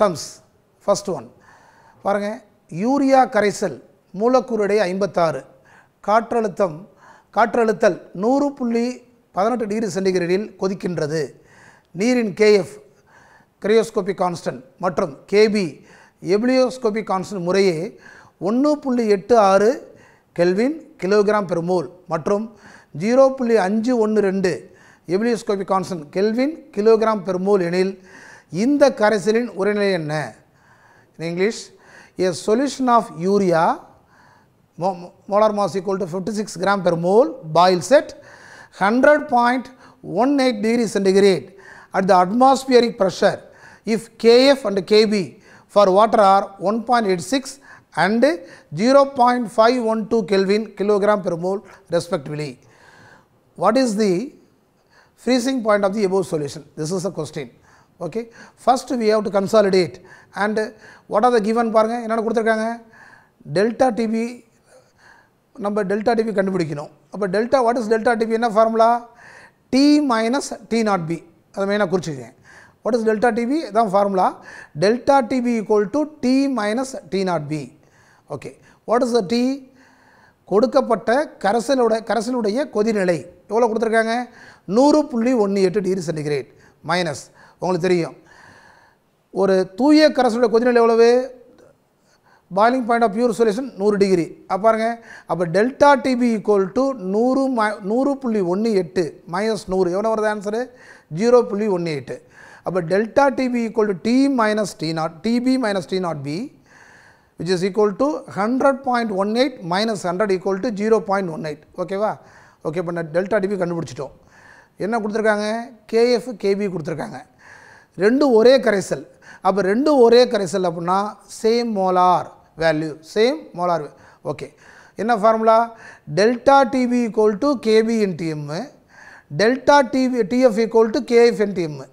sums first one பாருங்கள் யூரியா கரைசல் மூலக்கூறுடைய ஐம்பத்தாறு காற்றழுத்தம் காற்றழுத்தல் நூறு புள்ளி பதினெட்டு டிகிரி சென்டிகிரேடில் கொதிக்கின்றது நீரின் கேஎஃப் கிரையோஸ்கோபிக் கான்ஸ்டன்ட் மற்றும் கேபி எபிலியோஸ்கோபிக் கான்ஸ்டன்ட் முறையே ஒன்று புள்ளி எட்டு ஆறு கெல்வின் கிலோகிராம் பெரு மோல் மற்றும் ஜீரோ புள்ளி அஞ்சு ஒன்று ரெண்டு ebullioscopic constant kelvin kilogram per mole எனில் இந்த கரைசலின் உரைநிலை என்ன in English a solution of urea molar mass equal to fifty six gram per mole boil set hundred point one eight degree centigrade at the atmospheric pressure if KF and KB for water R one point eight six and 0.512 Kelvin kilogram per mole respectively. What is the freezing point of the above solution? This is the question. Okay. First we have to consolidate and what are the given பாருங்க என்னென்ன கொடுத்துருக்காங்க டெல்டா டிபி நம்ம டெல்டா டிபி கண்டுபிடிக்கணும் அப்போ delta what is delta TB என்ன formula T minus T not B அதை மெயினாக குறிச்சிருக்கேன் வாட் இஸ் டெல்டா டிபி இதான் formula delta DP equal to T minus T not be okay what is the T கொடுக்கப்பட்ட கரசலோட கரசலுடைய கொதிநிலை எவ்வளோ கொடுத்துருக்காங்க நூறு புள்ளி ஒன்று எட்டு டிகிரி சென்டிகிரேட் மைனஸ் உங்களுக்கு தெரியும் ஒரு தூய கரசலுடைய கொதிநிலை எவ்வளவு boiling point of pure solution நூறு டிகிரி அப்போ பாருங்க அப்போ டெல்டா டிபி ஈக்குவல் டு நூறு மை நூறு புள்ளி ஒன்று எட்டு மைனஸ் நூறு எவ்வளோ வருது ஆன்சரு ஜீரோ புள்ளி ஒன்று எட்டு அப்போ delta DP equal to T minus T naught TB minus T not B which is equal to 100.18 minus 100 equal to 0.18 ஓகேவா ஓகே இப்போ நான் டெல்டா டிபி கண்டுபிடிச்சிட்டோம் என்ன கொடுத்துருக்காங்க கேஎஃப் கேபி கொடுத்துருக்காங்க ரெண்டும் ஒரே கரைசல் அப்போ ரெண்டும் ஒரே கரைசல் அப்படின்னா same molar value same molar okay என்ன formula delta TV equal to KB in TM delta TV TF equal to KF in TM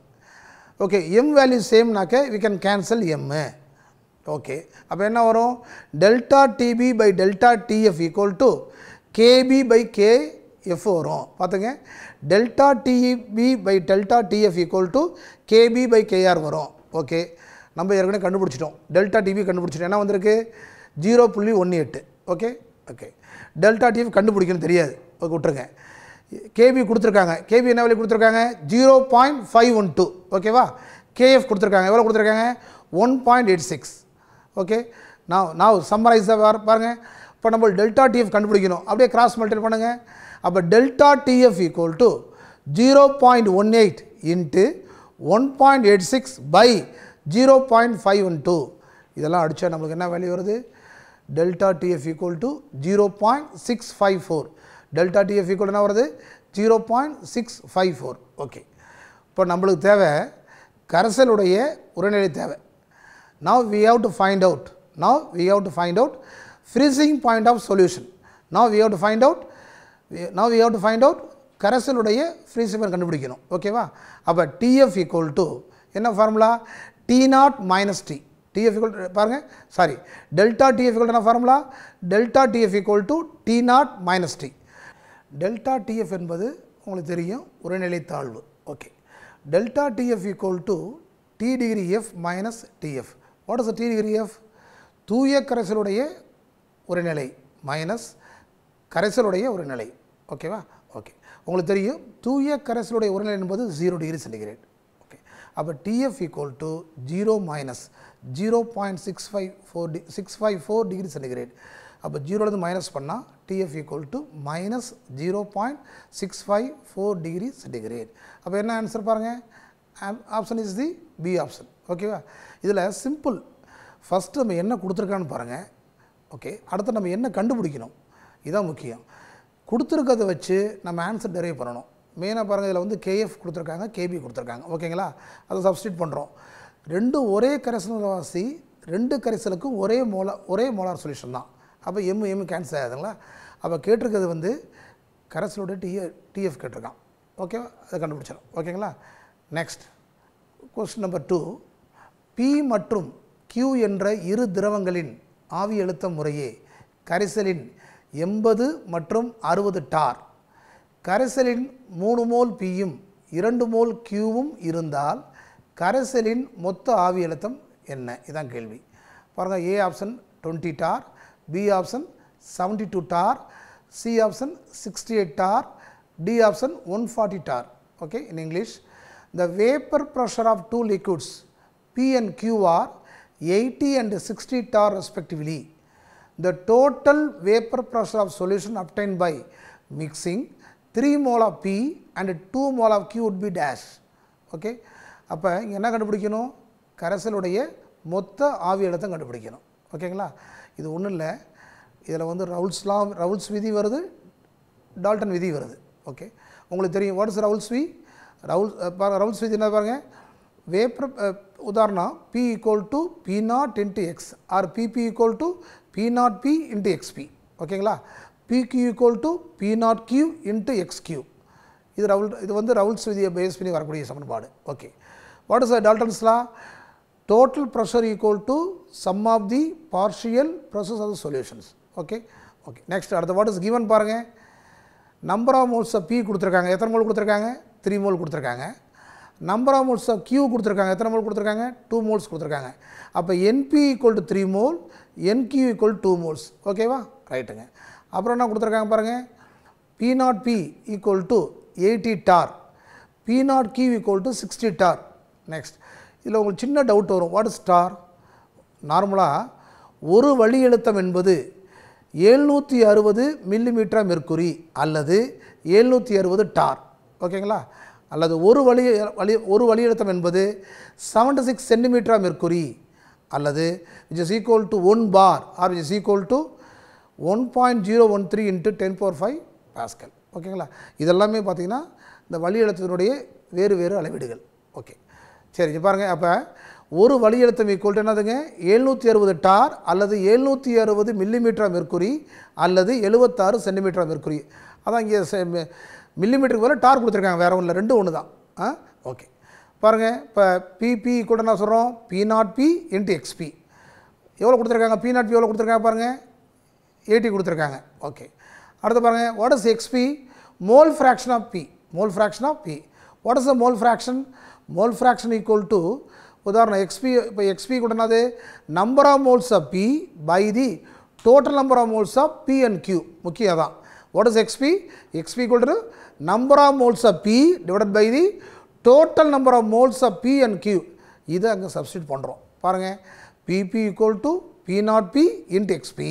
okay M value சேம்னாக்க we can cancel M okay அப்போ என்ன வரும் delta TB by delta DF equal to KB by K F வரும் பார்த்துங்க delta TB by delta DF equal to KB by KR வரும் ஓகே நம்ம ஏற்கனவே கண்டுபிடிச்சிட்டோம் டெல்டா டிபி கண்டுபிடிச்சிட்டோம் என்ன வந்திருக்கு ஜீரோ புள்ளி ஒன்று எட்டு ஓகே ஓகே டெல்டா டிஎஃப் கண்டுபிடிக்கணும் தெரியாது ஓகே விட்ருங்க கேபி கொடுத்துருக்காங்க கேபி என்ன விலை கொடுத்துருக்காங்க zero point five one two ஓகேவா கேஎஃப் கொடுத்துருக்காங்க எவ்வளோ கொடுத்துருக்காங்க one point eight six okay நான் நான் சம்மரைஸாக பாருங்கள் இப்போ நம்ம டெல்டா டிஎஃப் கண்டுபிடிக்கணும் அப்படியே கிராஸ் மல்டிபிள் பண்ணுங்கள் அப்போ delta DF equal to zero point one eight into one point eight six by zero point five one two இதெல்லாம் அடித்தா நம்மளுக்கு என்ன வேல்யூ வருது delta DF equal to zero point six five four delta DF equal என்ன வருது zero point six five four okay இப்போ நம்மளுக்கு தேவை கரைசலுடைய உரைநிலை தேவை Now we have to find out. Now we have to find out freezing point of solution. Now we have to find out. Now we have to find out கரைசலுடைய ஃப்ரீசிபர் கண்டுபிடிக்கணும் ஓகேவா அப்போ டிஎஃப் ஈக்குவல் டு என்ன formula T naught minus T TF equal பாருங்கள் சாரி டெல்டா டிஎஃப் ஈக்குவல் என்ன formula delta DF equal to T naught minus T delta TF என்பது உங்களுக்கு தெரியும் உரைநிலை தாழ்வு okay delta DF equal to T degree F minus TF what is the T degree of தூய கரைசலுடைய ஒரு நிலை மைனஸ் கரைசலுடைய ஒரு நிலை ஓகேவா ஓகே உங்களுக்கு தெரியும் தூய கரைசலுடைய ஒரு நிலை என்பது ஜீரோ டிகிரி சென்டிகிரேட் ஓகே அப்போ TF equal to zero minus zero point six five four T six five four degree centigrade அப்போ ஜீரோலேருந்து மைனஸ் பண்ணால் TF equal to minus zero point six five four degree centigrade அப்போ என்ன ஆன்சர் பாருங்கள் option is the B option ஓகேவா இதில் சிம்பிள் ஃபஸ்ட்டு நம்ம என்ன கொடுத்துருக்கான்னு பாருங்கள் ஓகே அடுத்து நம்ம என்ன கண்டுபிடிக்கணும் இதுதான் முக்கியம் கொடுத்துருக்கதை வச்சு நம்ம ஆன்சர் டெரைவ் பண்ணணும் மெயினாக பாருங்கள் இதில் வந்து கேஎஃப் கொடுத்துருக்காங்க கேபி கொடுத்துருக்காங்க ஓகேங்களா அதை சப்ஸ்டியூட் பண்ணுறோம் ரெண்டும் ஒரே வாசி ரெண்டு கரைசலுக்கும் ஒரே மோலா ஒரே மோலார் சொல்யூஷன் தான் அப்போ எம் எம் கேன்சல் ஆகுதுங்களா அப்போ கேட்டிருக்கிறது வந்து கரைசலோட டிஎ டிஎஃப் கேட்டிருக்கான் ஓகேவா அதை கண்டுபிடிச்சிடும் ஓகேங்களா next question number two P மற்றும் கியூ என்ற இரு திரவங்களின் ஆவி அழுத்த முறையே கரைசலின் எண்பது மற்றும் அறுபது டார் கரைசலின் மூணு மோல் பியும் இரண்டு மோல் கியூவும் இருந்தால் கரைசலின் மொத்த ஆவி அழுத்தம் என்ன இதுதான் கேள்வி பாருங்கள் A option twenty torr B option seventy two torr C option sixty eight torr D option one forty torr okay in English the vapour pressure of two liquids P and Q are 80 and 60 tar respectively. The total vapor pressure of solution obtained by mixing 3 mole of P and 2 mole of Q would be dash. Okay. அப்போ என்ன கண்டுபிடிக்கணும் கரைசலுடைய மொத்த ஆவி இடத்தம் கண்டுபிடிக்கணும் ஓகேங்களா இது ஒன்றும் இல்லை இதில் வந்து ரவுல்ஸ்லாம் ரவுல்ஸ் விதி வருது டால்டன் விதி வருது ஓகே உங்களுக்கு தெரியும் what Raoult's we Raoult's Raoult Raoult's விதி என்ன பாருங்கள் வேப்பர் உதாரணம் P equal to P naught into X or PP equal to P naught P into XP ஓகேங்களா PQ equal to P naught Q into X Q இது ரவுல் இது வந்து ரவுல்ஸ் விதியை பேஸ் பண்ணி வரக்கூடிய சமன்பாடு okay what is Dalton's law total pressure equal to sum of the partial pressures of solutions okay okay next அடுத்த வாட் இஸ் கிவன் பாருங்கள் நம்பர் ஆஃப் மோல்ஸை பி கொடுத்துருக்காங்க எத்தனை மோல் கொடுத்துருக்காங்க த்ரீ மோல் கொடுத்துருக்காங்க நம்பர் ஆஃப் மோல்ஸ் கியூ கொடுத்துருக்காங்க எத்தனை மோல் கொடுத்துருக்காங்க டூ மோல்ஸ் கொடுத்துருக்காங்க அப்போ NP equal to three mole NQ equal two moles ஓகேவா ரைட்டுங்க அப்புறம் என்ன கொடுத்துருக்காங்க பாருங்கள் P naught P equal to eighty torr P naught Q equal to sixty torr next இதில் உங்களுக்கு சின்ன டவுட் வரும் வாட் இஸ் டார் நார்மலாக ஒரு வழி எழுத்தம் என்பது ஏழ்நூற்றி அறுபது மில்லிமீட்டர் மெர்க்குரி அல்லது ஏழ்நூற்றி அறுபது டார் ஓகேங்களா அல்லது ஒரு வழி வழி ஒரு வழியழுத்தம் என்பது செவன்டி சிக்ஸ் சென்டிமீட்டரா மெர்குரி அல்லது which is equal to one bar or which is equal to one point zero one three into ten four five pascal ஓகேங்களா இதெல்லாமே பார்த்திங்கன்னா இந்த வழியழுத்தினுடைய வேறு வேறு அளவீடுகள் ஓகே சரி பாருங்கள் அப்போ ஒரு வழியழுத்தம் அழுத்தம் ஈக்குவல் என்னதுங்க எழுநூற்றி அறுபது டார் அல்லது எழுநூற்றி அறுபது மில்லிமீட்டரா மெர்க்குரி அல்லது எழுபத்தாறு சென்டிமீட்டரா மெர்க்குரி அதான் இங்கே மில்லிமீட்டருக்கு போல டார் கொடுத்துருக்காங்க வேறு ஒன்றில் ரெண்டு ஒன்று தான் ஆ ஓகே பாருங்கள் இப்போ பிபி கூட என்ன சொல்கிறோம் P naught P into XP எவ்வளோ கொடுத்துருக்காங்க பி நாட் பி எவ்வளோ கொடுத்துருக்காங்க பாருங்கள் எயிட்டி கொடுத்துருக்காங்க ஓகே அடுத்து பாருங்கள் what is XP mole fraction of P mole fraction of P what is the mole fraction mole fraction equal to உதாரணம் எக்ஸ்பி இப்போ எக்ஸ்பி கூட என்னது number of moles of P by the total number of moles of P and Q முக்கியம் தான் what is XP XP equal number of moles of P divided by the total number of moles of P and Q இதை அங்கே சப்ஸ்டியூட் பண்ணுறோம் பாருங்கள் PP equal to P naught P into XP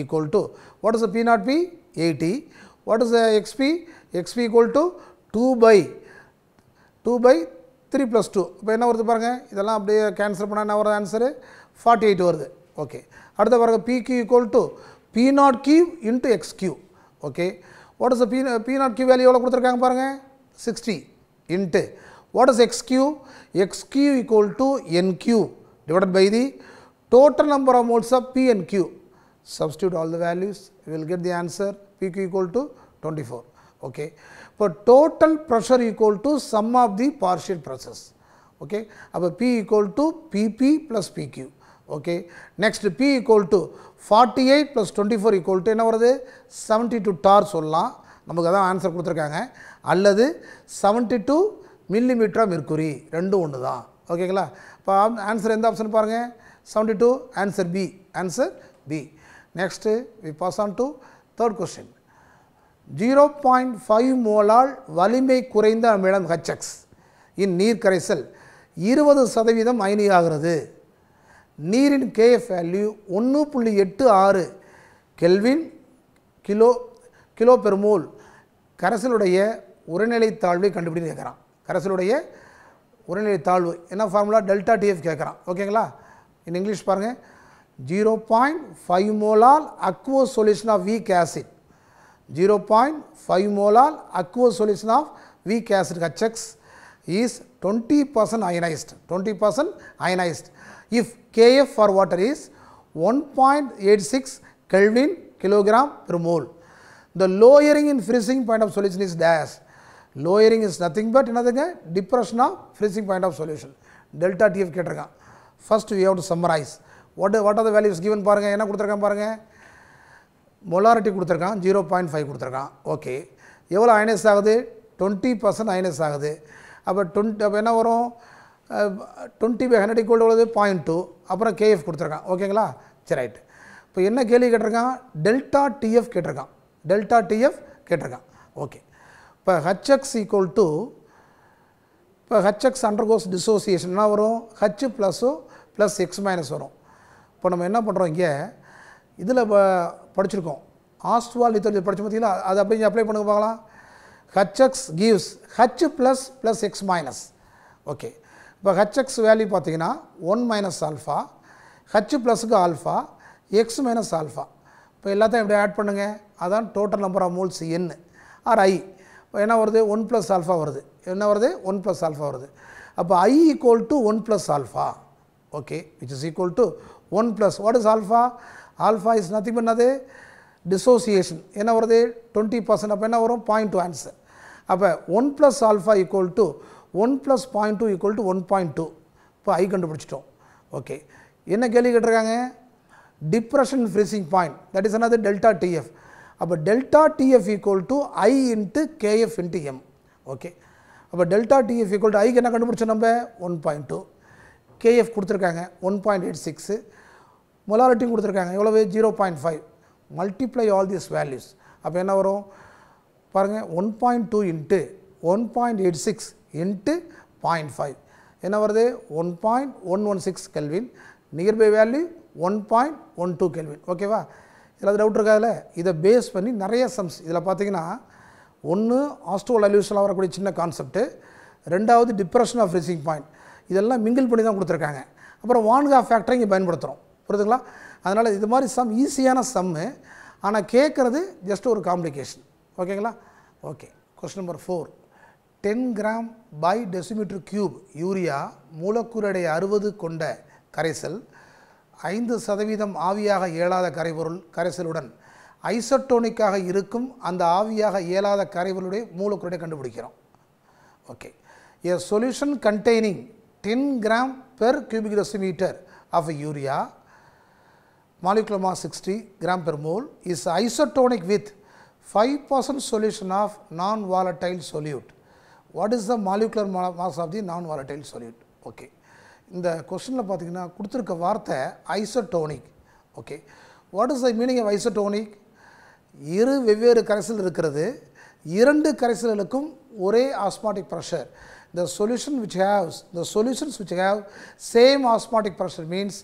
equal to what is P naught P eighty what is XP XP equal to two by two by three plus two இப்போ என்ன வருது பாருங்கள் இதெல்லாம் அப்படியே கேன்சல் பண்ணால் என்ன வருது ஆன்சரு ஃபார்ட்டி எயிட் வருது ஓகே அடுத்த பாருங்கள் P equal to P naught Q into X Q okay what is the p, p naught q value எவ்வளவு கொடுத்திருக்காங்க பாருங்க 60 into what is xq xq equal to nq divided by the total number of moles of p and q substitute all the values you will get the answer pq equal to 24 okay இப்போ total pressure equal to sum of the partial pressures okay அப்போ p equal to pp plus pq okay next P equal to forty eight plus twenty four equal to என்ன வருது செவன்ட்டி டூ டார் சொல்லலாம் நமக்கு அதான் ஆன்சர் கொடுத்துருக்காங்க அல்லது செவன்ட்டி டூ மில்லிமீட்டராக மீட்டரா ரெண்டும் ஒன்று தான் ஓகேங்களா இப்போ ஆன்சர் எந்த ஆப்ஷன் பாருங்கள் seventy two answer B answer B next we pass on to third question zero point five molal வலிமை குறைந்த அமிலம் ஹச்எக்ஸ் இன் நீர் கரைசல் இருபது சதவீதம் அயனியாகிறது நீரின் கேஎஃப் வேல்யூ ஒன்று புள்ளி எட்டு ஆறு கெல்வின் கிலோ கிலோ பெருமோல் கரைசலுடைய உரைநிலை தாழ்வை கண்டுபிடின்னு கேட்குறான் கரைசலுடைய உரைநிலை தாழ்வு என்ன ஃபார்முலா டெல்டா டிஎஃப் கேட்குறான் ஓகேங்களா இன் இங்கிலீஷ் பாருங்கள் zero point five molal aqueous solution of weak acid zero point five molal aqueous solution of weak acid HX percent 20% twenty percent ionized if kf for water is 1.86 Kelvin kilogram per mole. The lowering in freezing point of solution is dash. Lowering is nothing but என்னதுங்க depression of freezing point of solution. delta TF கேட்டிருக்கான். First we have to summarize. What, what are the values given பாருங்க என்ன கொடுத்துருக்கான் பாருங்க மொலாரிட்டி கொடுத்துருக்கான் ஜீரோ பாயிண்ட் ஃபைவ் கொடுத்துருக்கான் ஓகே எவ்வளோ அயனைஸ் ஆகுது டுவெண்ட்டி பர்சன்ட் அயனைஸ் ஆகுது அப்போ டுவெண்ட்டி அப்போ என்ன வரும் டுவெண்ட்டி பை ஹண்ட்ரட் கோல்டு உள்ளது பாயிண்ட் டூ அப்புறம் கேஎஃப் கொடுத்துருக்கான் ஓகேங்களா சரி ரைட்டு இப்போ என்ன கேள்வி கேட்டிருக்கான் டெல்டா டிஎஃப் கேட்டிருக்கான் டெல்டா டிஎஃப் கேட்டிருக்கான் ஓகே இப்போ ஹச்எக்ஸ் ஈக்குவல் டு இப்போ ஹச்எக்ஸ் அண்டர்கோஸ் என்ன வரும் ஹச் ப்ளஸ்ஸோ ப்ளஸ் எக்ஸ் மைனஸ் வரும் இப்போ நம்ம என்ன பண்ணுறோம் இங்கே இதில் இப்போ படிச்சிருக்கோம் ஆஸ்ட்வால் லித்தோலஜி படிச்சு பார்த்தீங்களா அது அப்படி அப்ளை பண்ணுங்க பார்க்கலாம் H X gives H plus plus X minus okay இப்போ ஹெச்எக்ஸ் வேல்யூ பார்த்தீங்கன்னா ஒன் மைனஸ் ஆல்ஃபா ஹச் ப்ளஸுக்கு ஆல்ஃபா எக்ஸ் மைனஸ் ஆல்ஃபா இப்போ எல்லாத்தையும் எப்படி ஆட் பண்ணுங்கள் அதான் total number of moles N or I இப்போ என்ன வருது ஒன் ப்ளஸ் ஆல்ஃபா வருது என்ன வருது ஒன் ப்ளஸ் ஆல்ஃபா வருது அப்போ I equal to one plus alpha okay which is equal to one plus what is alpha alpha is nothing பண்ணது டிசோசியேஷன் என்ன வருது டுவெண்ட்டி பர்சன்ட் அப்போ என்ன வரும் பாயிண்ட் டூ ஆன்சர் அப்போ one plus alpha equal to one plus point two equal to one point two இப்போ ஐ கண்டுபிடிச்சிட்டோம் ஓகே என்ன கேள்வி கேட்டிருக்காங்க depression freezing point that is அனது டெல்டா டிஎஃப் அப்போ delta DF equal to I into KF into M okay அப்போ டெல்டா டிஎஃப் ஈக்குவல் டு ஐக்கு என்ன கண்டுபிடிச்சோம் நம்ம ஒன் பாயிண்ட் டூ கேஎஃப் கொடுத்துருக்காங்க ஒன் பாயிண்ட் எயிட் சிக்ஸு மொலாரிட்டியும் கொடுத்துருக்காங்க எவ்வளவு zero point five multiply all this values அப்போ என்ன வரும் பாருங்கள் one point two into one point eight six into point five என்ன வருது one point one one six kelvin nearby value one point one two kelvin ஓகேவா ஏதாவது டவுட் இருக்காதுல்ல இதை பேஸ் பண்ணி நிறைய சம்ஸ் இதில் பார்த்தீங்கன்னா ஒன்று ஆஸ்ட்ரோல் அல்யூஷனில் வரக்கூடிய சின்ன கான்செப்ட்டு ரெண்டாவது டிப்ரெஷன் ஆஃப் ரிசிங் பாயிண்ட் இதெல்லாம் மிங்கிள் பண்ணி தான் கொடுத்துருக்காங்க அப்புறம் வான்கா ஃபேக்டரை இங்கே பயன்படுத்துகிறோம் புரியுதுங்களா அதனால் இது மாதிரி சம் ஈஸியான சம்மு ஆனால் கேட்குறது ஜஸ்ட் ஒரு காம்ப்ளிகேஷன் ஓகேங்களா okay question number four ten gram by decimetre cube urea மூலக்கூறடை அறுபது கொண்ட கரைசல் ஐந்து சதவீதம் ஆவியாக இயலாத கரைபொருள் கரைசலுடன் ஐசட்டோனிக்காக இருக்கும் அந்த ஆவியாக இயலாத கரைபொருளுடைய மூலக்கூறடை கண்டுபிடிக்கிறோம் okay a solution containing ten gram per cubic decimetre of urea மாலிகுலமா sixty gram per mole is isotonic with five percent solution of non volatile solute what is the molecular mass of the non volatile solute okay இந்த கொஸ்டினில் பார்த்தீங்கன்னா கொடுத்துருக்க வார்த்தை isotonic okay what is the meaning of isotonic இரு வெவ்வேறு கரைசல் இருக்கிறது இரண்டு கரைசல்களுக்கும் ஒரே osmotic pressure solution which which has solutions which have same osmotic osmotic means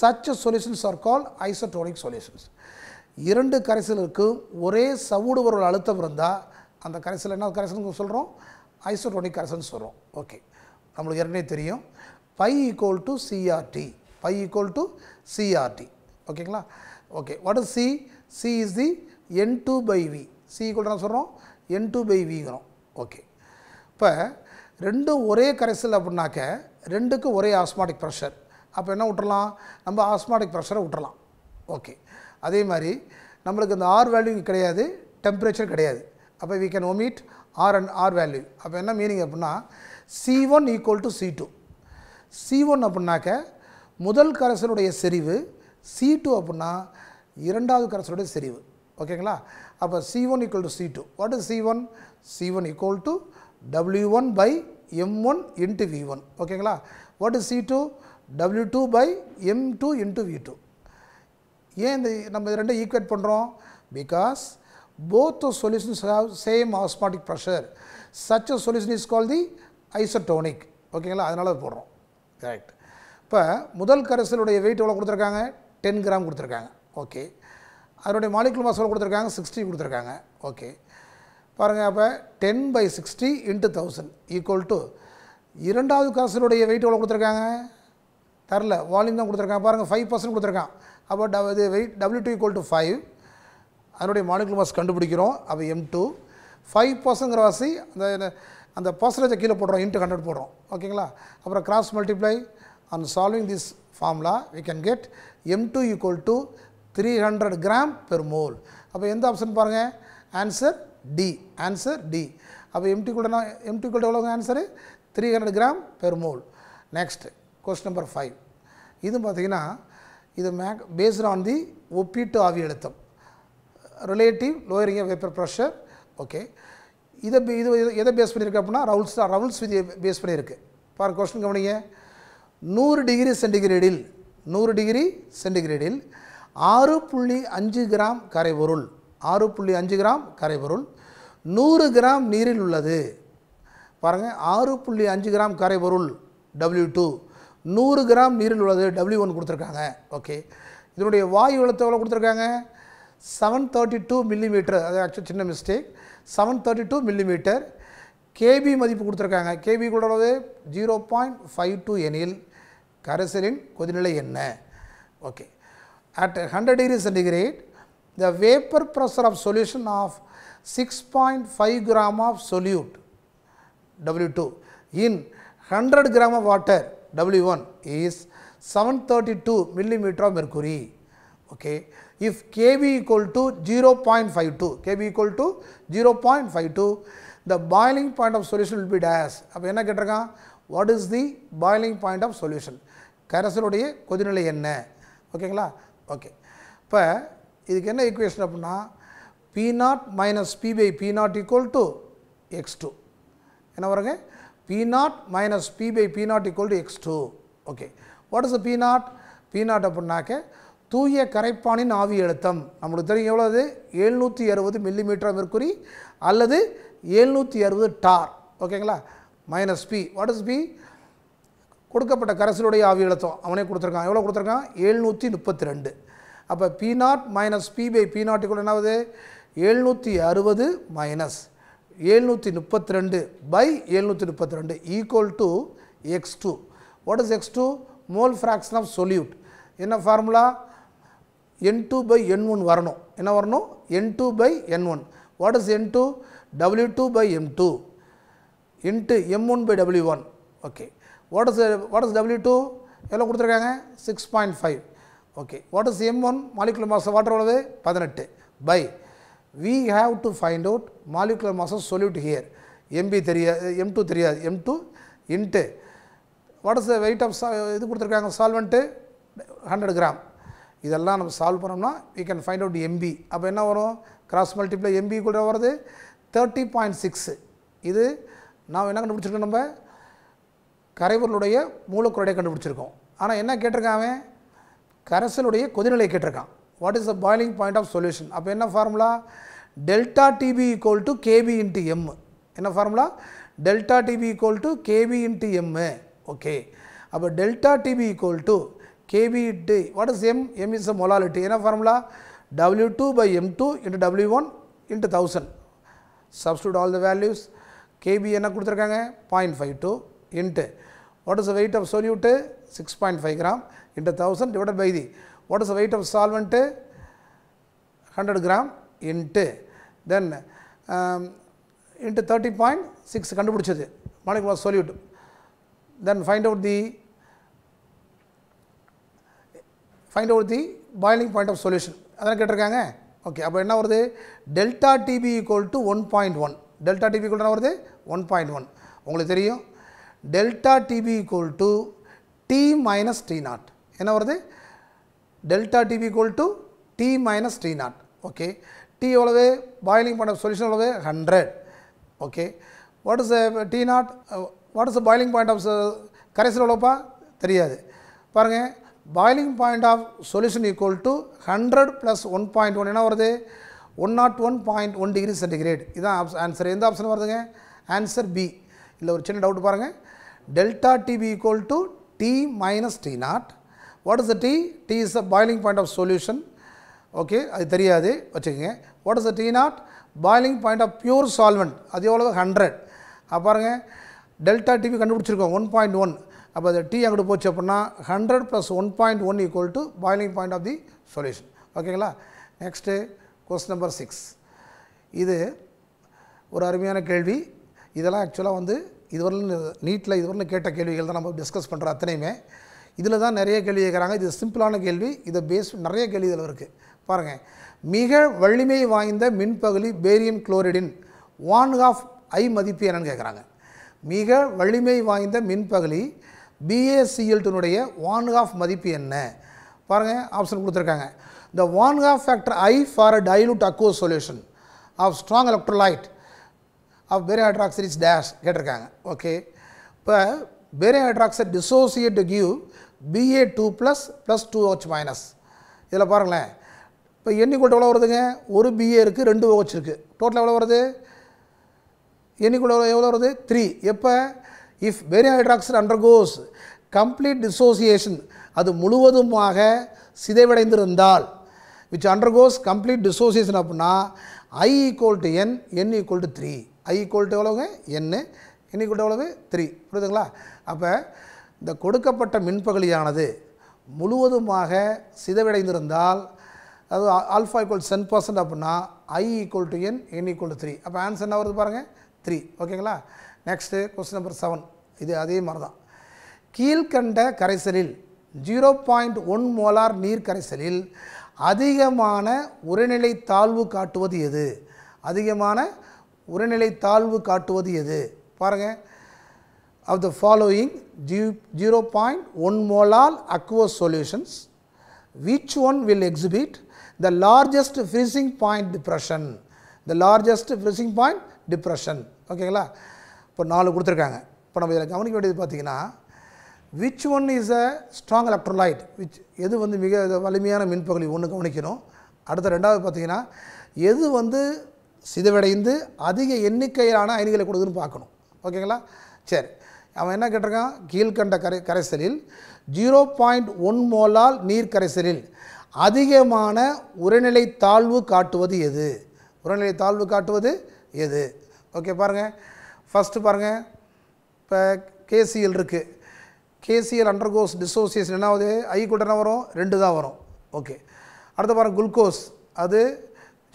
such such solutions are call isotonic solutions இரண்டு கரைசலுக்கு ஒரே சவுடு ஒரு அழுத்தம் இருந்தால் அந்த கரைசல் என்ன கரைசல் சொல்கிறோம் ஐசோட்ரோனிக் அரசன்ஸ் வரும் ஓகே நம்மளுக்கு ஏற்கனவே தெரியும் pi equal to CRT pi equal to C R T ஓகேங்களா okay what is C C is the N two by V C equal நான் சொல்கிறோம் என் டூ பை விங்கிறோம் ஓகே இப்போ ரெண்டும் ஒரே கரைசல் அப்படின்னாக்க ரெண்டுக்கும் ஒரே ஆஸ்மாட்டிக் ப்ரெஷர் அப்போ என்ன விட்றலாம் நம்ம ஆஸ்மாட்டிக் ப்ரெஷரை விட்றலாம் ஓகே அதே மாதிரி நம்மளுக்கு இந்த ஆர் வேல்யூ கிடையாது டெம்பரேச்சர் கிடையாது அப்போ we can omit R and R value அப்போ என்ன மீனிங் அப்படின்னா C one equal to C two C one அப்படின்னாக்க முதல் கரைசலுடைய செறிவு சி டூ அப்படின்னா இரண்டாவது கரைசலுடைய செறிவு ஓகேங்களா அப்போ C one equal to C two what is C one C one equal to W one by M one into V one ஓகேங்களா what is C two W two by M two into V two ஏன் இந்த நம்ம ரெண்டும் ஈக்குவேட் பண்ணுறோம் because Both the solutions have same osmotic pressure. Such a solution is called the isotonic. ஓகேங்களா அதனால் போடுறோம் கரெக்ட் இப்போ முதல் கரைசலுடைய வெயிட் எவ்வளோ கொடுத்துருக்காங்க டென் கிராம் கொடுத்துருக்காங்க ஓகே அதனுடைய மாலிகுல் mass எவ்வளோ கொடுத்துருக்காங்க சிக்ஸ்டி கொடுத்துருக்காங்க ஓகே பாருங்கள் அப்போ ten by sixty into thousand equal to, இரண்டாவது காசுடைய வெயிட் எவ்வளோ கொடுத்துருக்காங்க தரல வால்யூம் தான் கொடுத்துருக்காங்க பாருங்கள் ஃபைவ் பர்சன்ட் கொடுத்துருக்கான் அப்போ டவ் இது weight W two equal to five அதனுடைய மாலிகுலர் மாஸ் கண்டுபிடிக்கிறோம் அவை எம் டூ ஃபைவ் பர்சங்கிற வாசி அந்த அந்த பர்சன்டேஜை கீழே போடுறோம் இன்ட்டு ஹண்ட்ரட் போடுறோம் ஓகேங்களா அப்புறம் cross multiply and solving this formula we can get M two equal to three hundred gram per mole அப்போ எந்த ஆப்ஷன் பாருங்கள் ஆன்சர் டி ஆன்சர் டி அப்போ எம்டி கூட எம்டி கூட எவ்வளோங்க answer three hundred gram per mole next question number five இது பார்த்திங்கன்னா இது மேக் பேஸ்ட் ஆன் தி ஒப்பீட்டு ஆவி அழுத்தம் relative lowering vapour pressure okay இதை இது எதை பேஸ் பண்ணியிருக்கு அப்படின்னா ரவுல்ஸ் தான் ரவுல்ஸ் விதியை பேஸ் பண்ணியிருக்கு பார் கொஸ்டின் கவனிங்க நூறு டிகிரி சென்டிகிரேடில் நூறு டிகிரி சென்டிகிரேடில் ஆறு புள்ளி அஞ்சு கிராம் கரைபொருள் ஆறு புள்ளி அஞ்சு கிராம் கரைபொருள் நூறு கிராம் நீரில் உள்ளது பாருங்கள் ஆறு புள்ளி அஞ்சு கிராம் கரைபொருள் டபிள்யூ டூ நூறு கிராம் நீரில் உள்ளது டபிள்யூ ஒன் கொடுத்துருக்காங்க ஓகே இதனுடைய வாயு எழுத்து எவ்வளோ கொடுத்துருக்காங்க செவன் தேர்ட்டி டூ மில்லிமீட்டர் அது ஆக்சுவல் சின்ன mistake seven thirty two millimetre K B மதிப்பு கொடுத்துருக்காங்க கேபி கூடவே ஜீரோ பாயிண்ட் ஃபைவ் டூ எனில் கரைசலின் கொதிநிலை என்ன okay at hundred degree centigrade the vapour pressure of solution of six point five gram of solute W two in hundred gram of water W one is seven thirty two millimetre of mercury okay. If Kb equal to 0 0.52, Kb equal to 0 0.52, the boiling point of solution will be dash. அப்போ என்ன கேட்டிருக்கான் what is the boiling point of solution கரைசலுடைய கொதிநிலை என்ன ஓகேங்களா ஓகே இப்போ இதுக்கு என்ன ஈக்குவேஷன் அப்படின்னா P naught minus P by P not equal to X two என்ன வருங்க P naught minus P by P not equal to X two okay what is P naught P naught அப்படின்னாக்க தூய கரைப்பானின் ஆவி அழுத்தம் நம்மளுக்கு தெரியும் எவ்வளோ அது எழுநூற்றி அறுபது மில்லிமீட்டர் மெர்குரி அல்லது எழுநூற்றி அறுபது டார் ஓகேங்களா minus P what is P கொடுக்கப்பட்ட கரைசலுடைய ஆவி அழுத்தம் அவனே கொடுத்துருக்கான் எவ்வளோ கொடுத்துருக்கான் எழுநூற்றி முப்பத்தி ரெண்டு அப்போ P naught minus P by P naught கூட என்னாவது எழுநூற்றி அறுபது மைனஸ் எழுநூற்றி முப்பத்தி ரெண்டு பை எழுநூற்றி முப்பத்தி ரெண்டு equal to X two what is X two mole fraction of solute என்ன formula N two by N one வரணும் என்ன வரணும் N two by N one what is N two W two by M two into M one by W one okay what is what is W two எவ்வளோ கொடுத்துருக்காங்க six point five okay what is M one molecular mass water எவ்வளவு பதினெட்டு by we have to find out molecular mass solute here M B தெரியாது எம் டூ தெரியாது M two into what is weight of இது கொடுத்துருக்காங்க சால்வெண்ட்டு ஹண்ட்ரட் கிராம் இதெல்லாம் நம்ம சால்வ் பண்ணோம்னா we can find out M B அப்போ என்ன வரும் கிராஸ் மல்டிப்ளை எம்பி கூட வருது தேர்ட்டி பாயிண்ட் சிக்ஸு இது நாம் என்ன கண்டுபிடிச்சிருக்கோம் நம்ம கரைவர்களுடைய மூலக்குறையை கண்டுபிடிச்சிருக்கோம் ஆனால் என்ன கேட்டிருக்காங்க கரைசலுடைய கொதிநிலை கேட்டிருக்கான் what is the boiling point of solution அப்போ என்ன formula delta DP equal to KP into M என்ன formula delta DP equal to KP into M okay அப்போ delta DP equal to KV D. What M M? M molality என்ன formula W two by M two M2 W one into thousand Substitute all the values K B என்ன கொடுத்துருக்காங்க point five two into what is weight of solute six point five gram into thousand divided by the what is weight of solvent hundred gram into then into thirty point six கண்டுபிடிச்சது molecular solute then find out the find out the boiling point of solution அதெல்லாம் கேட்டிருக்காங்க ஓகே அப்போ என்ன வருது delta DP equal to one point one delta DP equal வருது ஒன் பாயிண்ட் ஒன் உங்களுக்கு தெரியும் delta DP equal to T minus T naught என்ன வருது delta DP equal to T minus T naught okay T எவ்வளவு பாயிலிங் பாயிண்ட் ஆஃப் சொல்யூஷன் எவ்வளவு hundred okay what is T naught what is boiling point of கரைசல் எவ்வளோப்பா தெரியாது பாருங்கள் boiling point of solution equal to hundred plus one point one என்ன வருது one naught one point one degree centigrade இதுதான் ஆன்சர் எந்த ஆப்ஷன் வருதுங்க ஆன்சர் பி இல்லை ஒரு சின்ன டவுட் பாருங்கள் delta DP equal to T minus T naught what is the T T is the boiling point of solution okay அது தெரியாது வச்சுக்கோங்க what is the T naught boiling point of pure solvent அது எவ்வளோ ஹண்ட்ரட் பாருங்கள் டெல்டா டிபி கண்டுபிடிச்சிருக்கோம் ஒன் பாயிண்ட் ஒன் அப்போ அது டி அங்கிட்டு போச்சு அப்படின்னா hundred plus one point one equal to boiling point of the solution ஓகேங்களா நெக்ஸ்ட்டு கொஸ்டின் நம்பர் சிக்ஸ் இது ஒரு அருமையான கேள்வி இதெல்லாம் ஆக்சுவலாக வந்து இதுவரையிலும் நீட்டில் இதுவரையிலும் கேட்ட கேள்விகள் தான் நம்ம டிஸ்கஸ் பண்ணுற அத்தனையுமே இதில் தான் நிறைய கேள்வி கேட்குறாங்க இது சிம்பிளான கேள்வி இதை பேஸ் நிறைய கேள்வி இதில் இருக்குது பாருங்கள் மிக வலிமை வாய்ந்த மின்பகுலி பேரியம் குளோரிடின் ஒன் ஆஃப் ஐ மதிப்பு என்னன்னு கேட்குறாங்க மிக வலிமை வாய்ந்த மின்பகுலி பிஏசிஎல் டூனுடைய ஒன் ஹாஃப் மதிப்பு என்ன பாருங்கள் ஆப்ஷன் கொடுத்துருக்காங்க the one half factor I for a dilute aqueous solution of strong electrolyte of barium hydroxide dash கேட்டிருக்காங்க ஓகே இப்போ barium hydroxide dissociate to give B A two plus plus two O H minus இதில் பாருங்களேன் இப்போ எண்ணிக்கூட்ட எவ்வளோ வருதுங்க ஒரு பிஏ இருக்குது ரெண்டு ஓஹெச் இருக்குது டோட்டல் எவ்வளோ வருது எண்ணிக்கூட எவ்வளோ வருது த்ரீ எப்போ if barium hydroxide undergoes complete dissociation அது முழுவதுமாக சிதைவடைந்திருந்தால் விச் அண்டர்கோஸ் கம்ப்ளீட் டிசோசியேஷன் அப்படின்னா ஐ equal to N N equal to three I equal to எவ்வளோங்க என் என் ஈக்குவல் டு எவ்வளவு த்ரீ புரியுதுங்களா அப்போ இந்த கொடுக்கப்பட்ட மின்பகுலியானது முழுவதுமாக சிதைவடைந்திருந்தால் அது ஆல்ஃபா ஈக்குவல் சென் பர்சன்ட் அப்படின்னா ஐ equal to N N equal to three அப்போ ஆன்சர் என்ன வருது பாருங்கள் த்ரீ ஓகேங்களா நெக்ஸ்ட்டு கொஸ்டின் நம்பர் செவன் இது அதே மாதிரி தான் கீழ்கண்ட கரைசலில் ஜீரோ பாயிண்ட் ஒன் மோலார் நீர் கரைசலில் அதிகமான உரைநிலை தாழ்வு காட்டுவது எது அதிகமான உரைநிலை தாழ்வு காட்டுவது எது பாருங்கள் ஆஃப் த ஃபாலோயிங் ஜீ zero point one molal aqueous solutions which one will exhibit the largest freezing point depression the largest freezing point depression ஓகேங்களா இப்போ நாலு கொடுத்துருக்காங்க இப்போ நம்ம இதில் கவனிக்க வேண்டியது பார்த்தீங்கன்னா which one is a strong electrolyte which எது வந்து மிக வலிமையான மின்பகுதி ஒன்று கவனிக்கணும் அடுத்த ரெண்டாவது பார்த்தீங்கன்னா எது வந்து சிதைவடைந்து அதிக எண்ணிக்கையிலான அயனிகளை கொடுக்குதுன்னு பார்க்கணும் ஓகேங்களா சரி அவன் என்ன கேட்டிருக்கான் கீழ்கண்ட கரை கரைசலில் ஜீரோ பாயிண்ட் ஒன் மோலால் நீர் கரைசலில் அதிகமான உரநிலை தாழ்வு காட்டுவது எது உரநிலை தாழ்வு காட்டுவது எது ஓகே பாருங்கள் ஃபஸ்ட்டு பாருங்கள் இப்போ கேசிஎல் இருக்குது கேசிஎல் அண்டர்கோஸ் டிசோசியேஷன் என்ன ஆகுது ஐ என்ன வரும் ரெண்டு தான் வரும் ஓகே அடுத்து பாருங்கள் குளுக்கோஸ் அது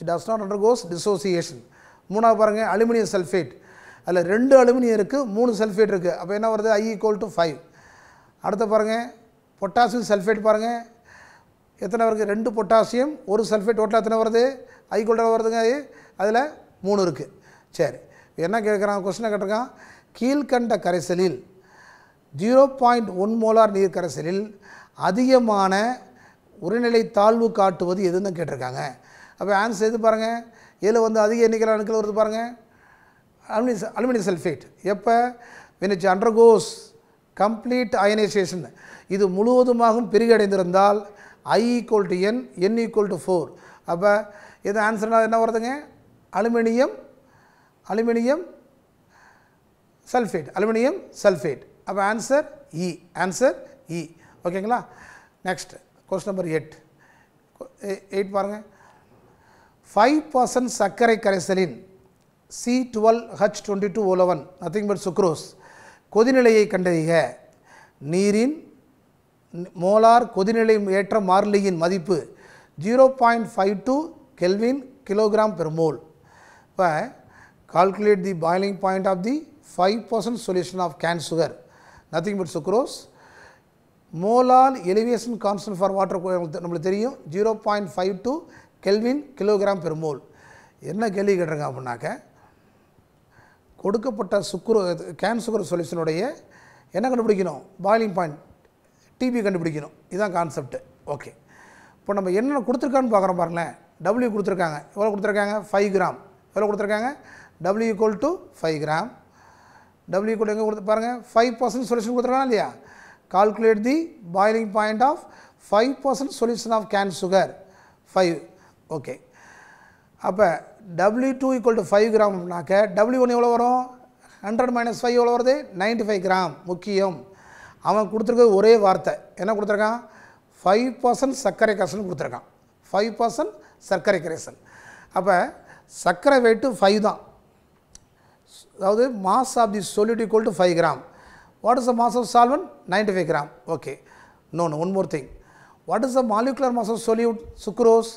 டஸ் நாட் அண்டர்கோஸ் டிசோசியேஷன் மூணாவது பாருங்கள் அலுமினியம் சல்ஃபேட் அதில் ரெண்டு அலுமினியம் இருக்குது மூணு சல்ஃபேட் இருக்குது அப்போ என்ன வருது ஐ ஈக்குவல் டு ஃபைவ் அடுத்து பாருங்கள் பொட்டாசியம் சல்ஃபேட் பாருங்கள் எத்தனை வருது ரெண்டு பொட்டாசியம் ஒரு சல்ஃபேட் டோட்டலாக எத்தனை வருது ஐ கொள்கிற வருதுங்க அதில் மூணு இருக்குது சரி என்ன கேட்குறான் கொஸ்டினை கேட்டிருக்கான் கீழ்கண்ட கரைசலில் ஜீரோ பாயிண்ட் ஒன் மோலார் நீர் கரைசலில் அதிகமான உரைநிலை தாழ்வு காட்டுவது எதுன்னு கேட்டிருக்காங்க அப்போ ஆன்சர் எது பாருங்கள் இதில் வந்து அதிக எண்ணிக்கிற அணுக்கள் வருது பாருங்கள் அலுமினி அலுமினியம் சல்ஃபேட் எப்போ when அண்டர்கோஸ் கம்ப்ளீட் அயனைசேஷன் இது முழுவதுமாகவும் பிரிகடைந்திருந்தால் i equal to N N equal to four அப்போ இது ஆன்சர்னால் என்ன வருதுங்க aluminium aluminium sulphate aluminium sulphate அப்போ ஆன்சர் இ ஆன்சர் இ ஓகேங்களா நெக்ஸ்ட் கொஸ்டின் நம்பர் எட் எயிட் பாருங்கள் ஃபைவ் பர்சன்ட் சர்க்கரை கரைசலின் C twelve H twenty two O eleven nothing but sucrose கொதிநிலையை கண்டறிக நீரின் மோலார் கொதிநிலை ஏற்ற மாறிலியின் மதிப்பு zero point five two kelvin kilogram per mole இப்போ calculate the boiling point of the 5 percent solution of canned sugar nothing but sucrose molal elevation constant for water நம்மளுக்கு தெரியும் zero point five two kelvin kilogram per என்ன கேள்வி கேட்டுருங்க அப்படின்னாக்க கொடுக்கப்பட்ட சுக்குரு கேன் சுகர் சொல்யூஷனுடைய என்ன கண்டுபிடிக்கணும் பாயிலிங் பாயிண்ட் டிபி கண்டுபிடிக்கணும் இதுதான் கான்செப்ட் ஓகே இப்போ நம்ம என்னென்ன கொடுத்துருக்கான்னு பார்க்குறோம் பாருங்களேன் டபுள்யூ கொடுத்துருக்காங்க எவ்வளோ கொடுத்துருக்காங்க ஃபைவ் கிராம் எவ்வளோ கொடுத்துருக்காங்க W equal to five gram W equal எங்கே கொடுத்து பாருங்கள் ஃபைவ் பர்சன்ட் சொல்யூஷன் கொடுத்துருக்காங்க இல்லையா calculate the boiling point of five percent solution of cane sugar five okay அப்போ W two equal to five கிராம்னாக்க டபுள்யூ ஒன் எவ்வளோ வரும் ஹண்ட்ரட் மைனஸ் ஃபைவ் எவ்வளோ வருது நைன்ட்டி ஃபைவ் கிராம் முக்கியம் அவன் கொடுத்துருக்கிறது ஒரே வார்த்தை என்ன கொடுத்துருக்கான் ஃபைவ் பர்சன்ட் சர்க்கரை கரைசன் கொடுத்துருக்கான் ஃபைவ் பர்சன்ட் சர்க்கரை கரைசன் அப்போ சர்க்கரை வெயிட்டு ஃபைவ் தான் அதாவது mass of the solute equal to five gram what is the mass of solvent ninety five gram okay no no one more thing what is the molecular mass of solute sucrose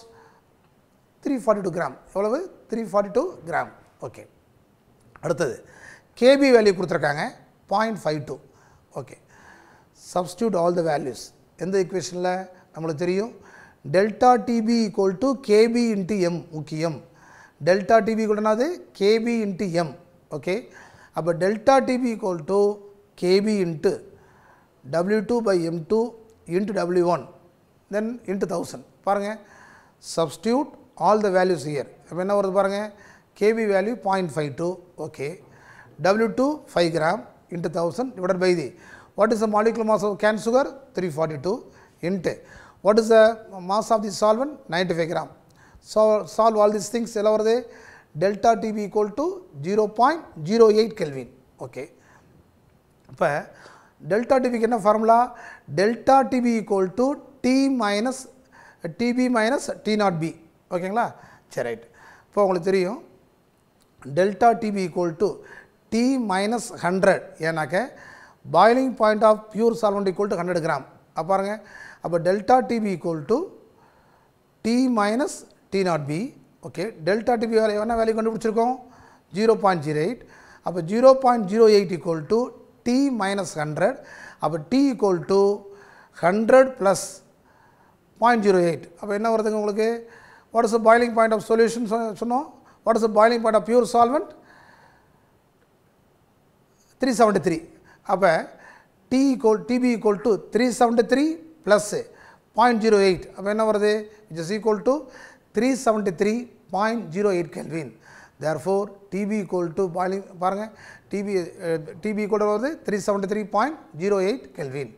three forty two gram எவ்வளவு three forty two gram okay அடுத்தது கேபி வேல்யூ கொடுத்துருக்காங்க point five two okay substitute all the values எந்த இக்குவேஷனில் நம்மளுக்கு தெரியும் delta DP equal to KP into m முக்கியம் டெல்டா டிபி கூட என்னது கேபி இன்ட்டு எம் ओके अब delta T b equal to K into W two by M two into W one then into thousand पारें substitute all the values here अब पारें K b value point five two okay W two five gram into thousand divide by the what is molecular mass cane sugar three forty two into what is mass of the solvent ninety five gram solve all things एलवरदे delta T be equal to 0.08 Kelvin. Okay. இப்போ டெல்டா டிபிக்கு என்ன formula delta DP equal to T minus T b minus T not b ஓகேங்களா சரி ரைட் இப்போ உங்களுக்கு தெரியும் delta DP equal to T minus hundred ஏன்னாக்க boiling point of pure solvent equal to hundred gram அப்போ பாருங்கள் அப்போ delta DP equal to T minus T not be okay delta T b வேலை என்ன வேலையை கண்டுபிடிச்சிருக்கோம் ஜீரோ பாயிண்ட் ஜீரோ எயிட் அப்போ zero point zero eight equal to T minus hundred அப்போ T equal to hundred plus point zero eight அப்போ என்ன வருதுங்க உங்களுக்கு what is the boiling point of solution சொன்னோம் what is the boiling point of pure solvent three seventy three அப்போ T equal T b equal to three seventy three plus point zero eight அப்போ என்ன வருது it is equal to 373.08 Kelvin. Therefore, TB equal to பாருங்க TB TB equal வருது 373.08 Kelvin.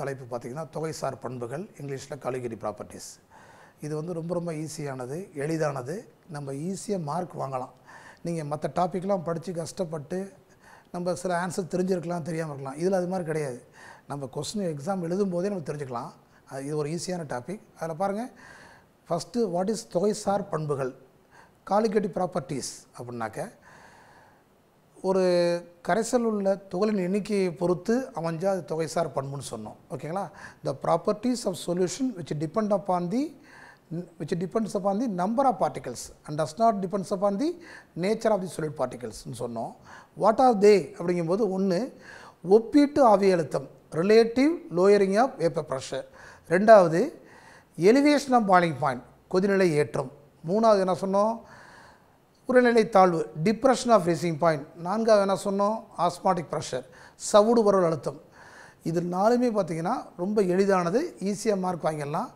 தலைப்பு பார்த்தீங்கன்னா தொகைசார் பண்புகள் இங்கிலீஷில் காலிகரி ப்ராப்பர்ட்டிஸ் இது வந்து ரொம்ப ரொம்ப ஈஸியானது எளிதானது நம்ம ஈஸியாக மார்க் வாங்கலாம் நீங்கள் மற்ற டாப்பிக்லாம் படித்து கஷ்டப்பட்டு நம்ம சில ஆன்சர் தெரிஞ்சிருக்கலாம் தெரியாமல் இருக்கலாம் இதில் அது மாதிரி கிடையாது நம்ம கொஸ்டின் எக்ஸாம் எழுதும் போதே நம்ம தெரிஞ்சுக்கலாம் இது ஒரு ஈஸியான டாபிக் அதில் பாருங்கள் ஃபஸ்ட்டு வாட் இஸ் தொகைசார் பண்புகள் காலிகேட்டிவ் ப்ராப்பர்ட்டிஸ் அப்படின்னாக்க ஒரு கரைசல் உள்ள துகளின் எண்ணிக்கையை பொறுத்து அமைஞ்சால் அது தொகைசார் பண்புன்னு சொன்னோம் ஓகேங்களா the properties of solution which depend upon the which depends upon the number of particles and does not depends upon the nature of the solute பார்ட்டிகல்ஸ்ன்னு சொன்னோம் வாட் ஆர் தே அப்படிங்கும்போது ஒன்று ஒப்பீட்டு ஆவியழுத்தம் relative lowering of vapour pressure ரெண்டாவது எலிவேஷன் ஆஃப் பாயிலிங் பாயிண்ட் கொதிநிலை ஏற்றம் மூணாவது என்ன சொன்னோம் உரநிலை தாழ்வு டிப்ரெஷன் ஆஃப் ரேசிங் பாயிண்ட் நான்காவது என்ன சொன்னோம் ஆஸ்மாட்டிக் ப்ரெஷர் சவுடு உரல் அழுத்தம் இது நாலுமே பார்த்திங்கன்னா ரொம்ப எளிதானது ஈஸியாக மார்க் வாங்கிடலாம்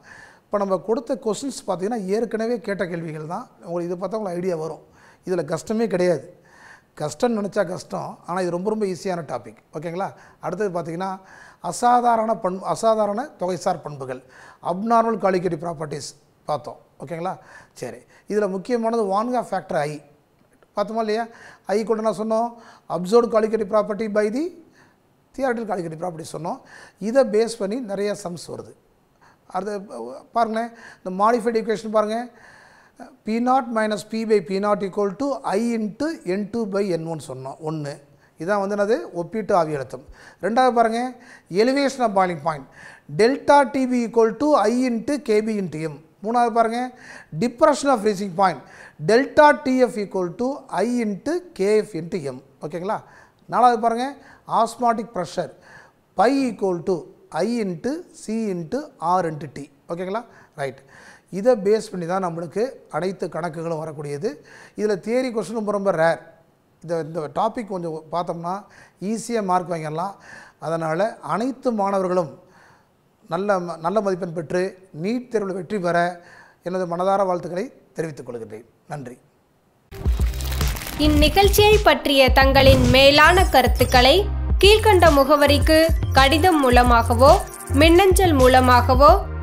இப்போ நம்ம கொடுத்த கொஸ்டின்ஸ் பார்த்திங்கன்னா ஏற்கனவே கேட்ட கேள்விகள் தான் உங்களுக்கு இதை பார்த்தா உங்களுக்கு ஐடியா வரும் இதில் கஷ்டமே கிடையாது கஷ்டம்னு நினச்சா கஷ்டம் ஆனால் இது ரொம்ப ரொம்ப ஈஸியான டாபிக் ஓகேங்களா அடுத்தது பார்த்திங்கன்னா அசாதாரண பண் அசாதாரண தொகைசார் பண்புகள் அப்நார்மல் குவாலிகேட்டி ப்ராப்பர்ட்டிஸ் பார்த்தோம் ஓகேங்களா சரி இதில் முக்கியமானது வான்கா ஃபேக்டர் ஐ பார்த்தோமா இல்லையா ஐ கொண்டு நான் சொன்னோம் observe colligative property by the தியேட்டர் காலிக்கட்டி ப்ராப்பர்ட்டி சொன்னோம் இதை பேஸ் பண்ணி நிறையா சம்ஸ் வருது அடுத்து பாருங்களேன் இந்த மாடிஃபைடு ஈக்குவேஷன் பாருங்கள் P0 naught minus by P0 equal to I to i by n two by N one சொன்னோம் ஒன்று இதான் வந்து என்னது ஒப்பிட்டு ஆவி அழுத்தம் ரெண்டாவது பாருங்கள் elevation of boiling point delta DP equal to I into KP into m மூணாவது பாருங்கள் depression of freezing point delta DF equal to I into KF into m ஓகேங்களா நாலாவது பாருங்கள் osmotic pressure pi equal to I into C into R into T ஓகேங்களா ரைட் இதை பேஸ் பண்ணி தான் நம்மளுக்கு அனைத்து கணக்குகளும் வரக்கூடியது இதில் தியரி கொஸ்டின் ரொம்ப ரொம்ப ரேர் இந்த இந்த டாபிக் கொஞ்சம் பார்த்தோம்னா ஈஸியாக மார்க் வாங்கிடலாம் அதனால் அனைத்து மாணவர்களும் நல்ல நல்ல மதிப்பெண் பெற்று நீட் தேர்வில் வெற்றி பெற எனது மனதார வாழ்த்துக்களை தெரிவித்துக் கொள்கின்றேன் நன்றி இந்நிகழ்ச்சியை பற்றிய தங்களின் மேலான கருத்துக்களை கீழ்கண்ட முகவரிக்கு கடிதம் மூலமாகவோ மின்னஞ்சல் மூலமாகவோ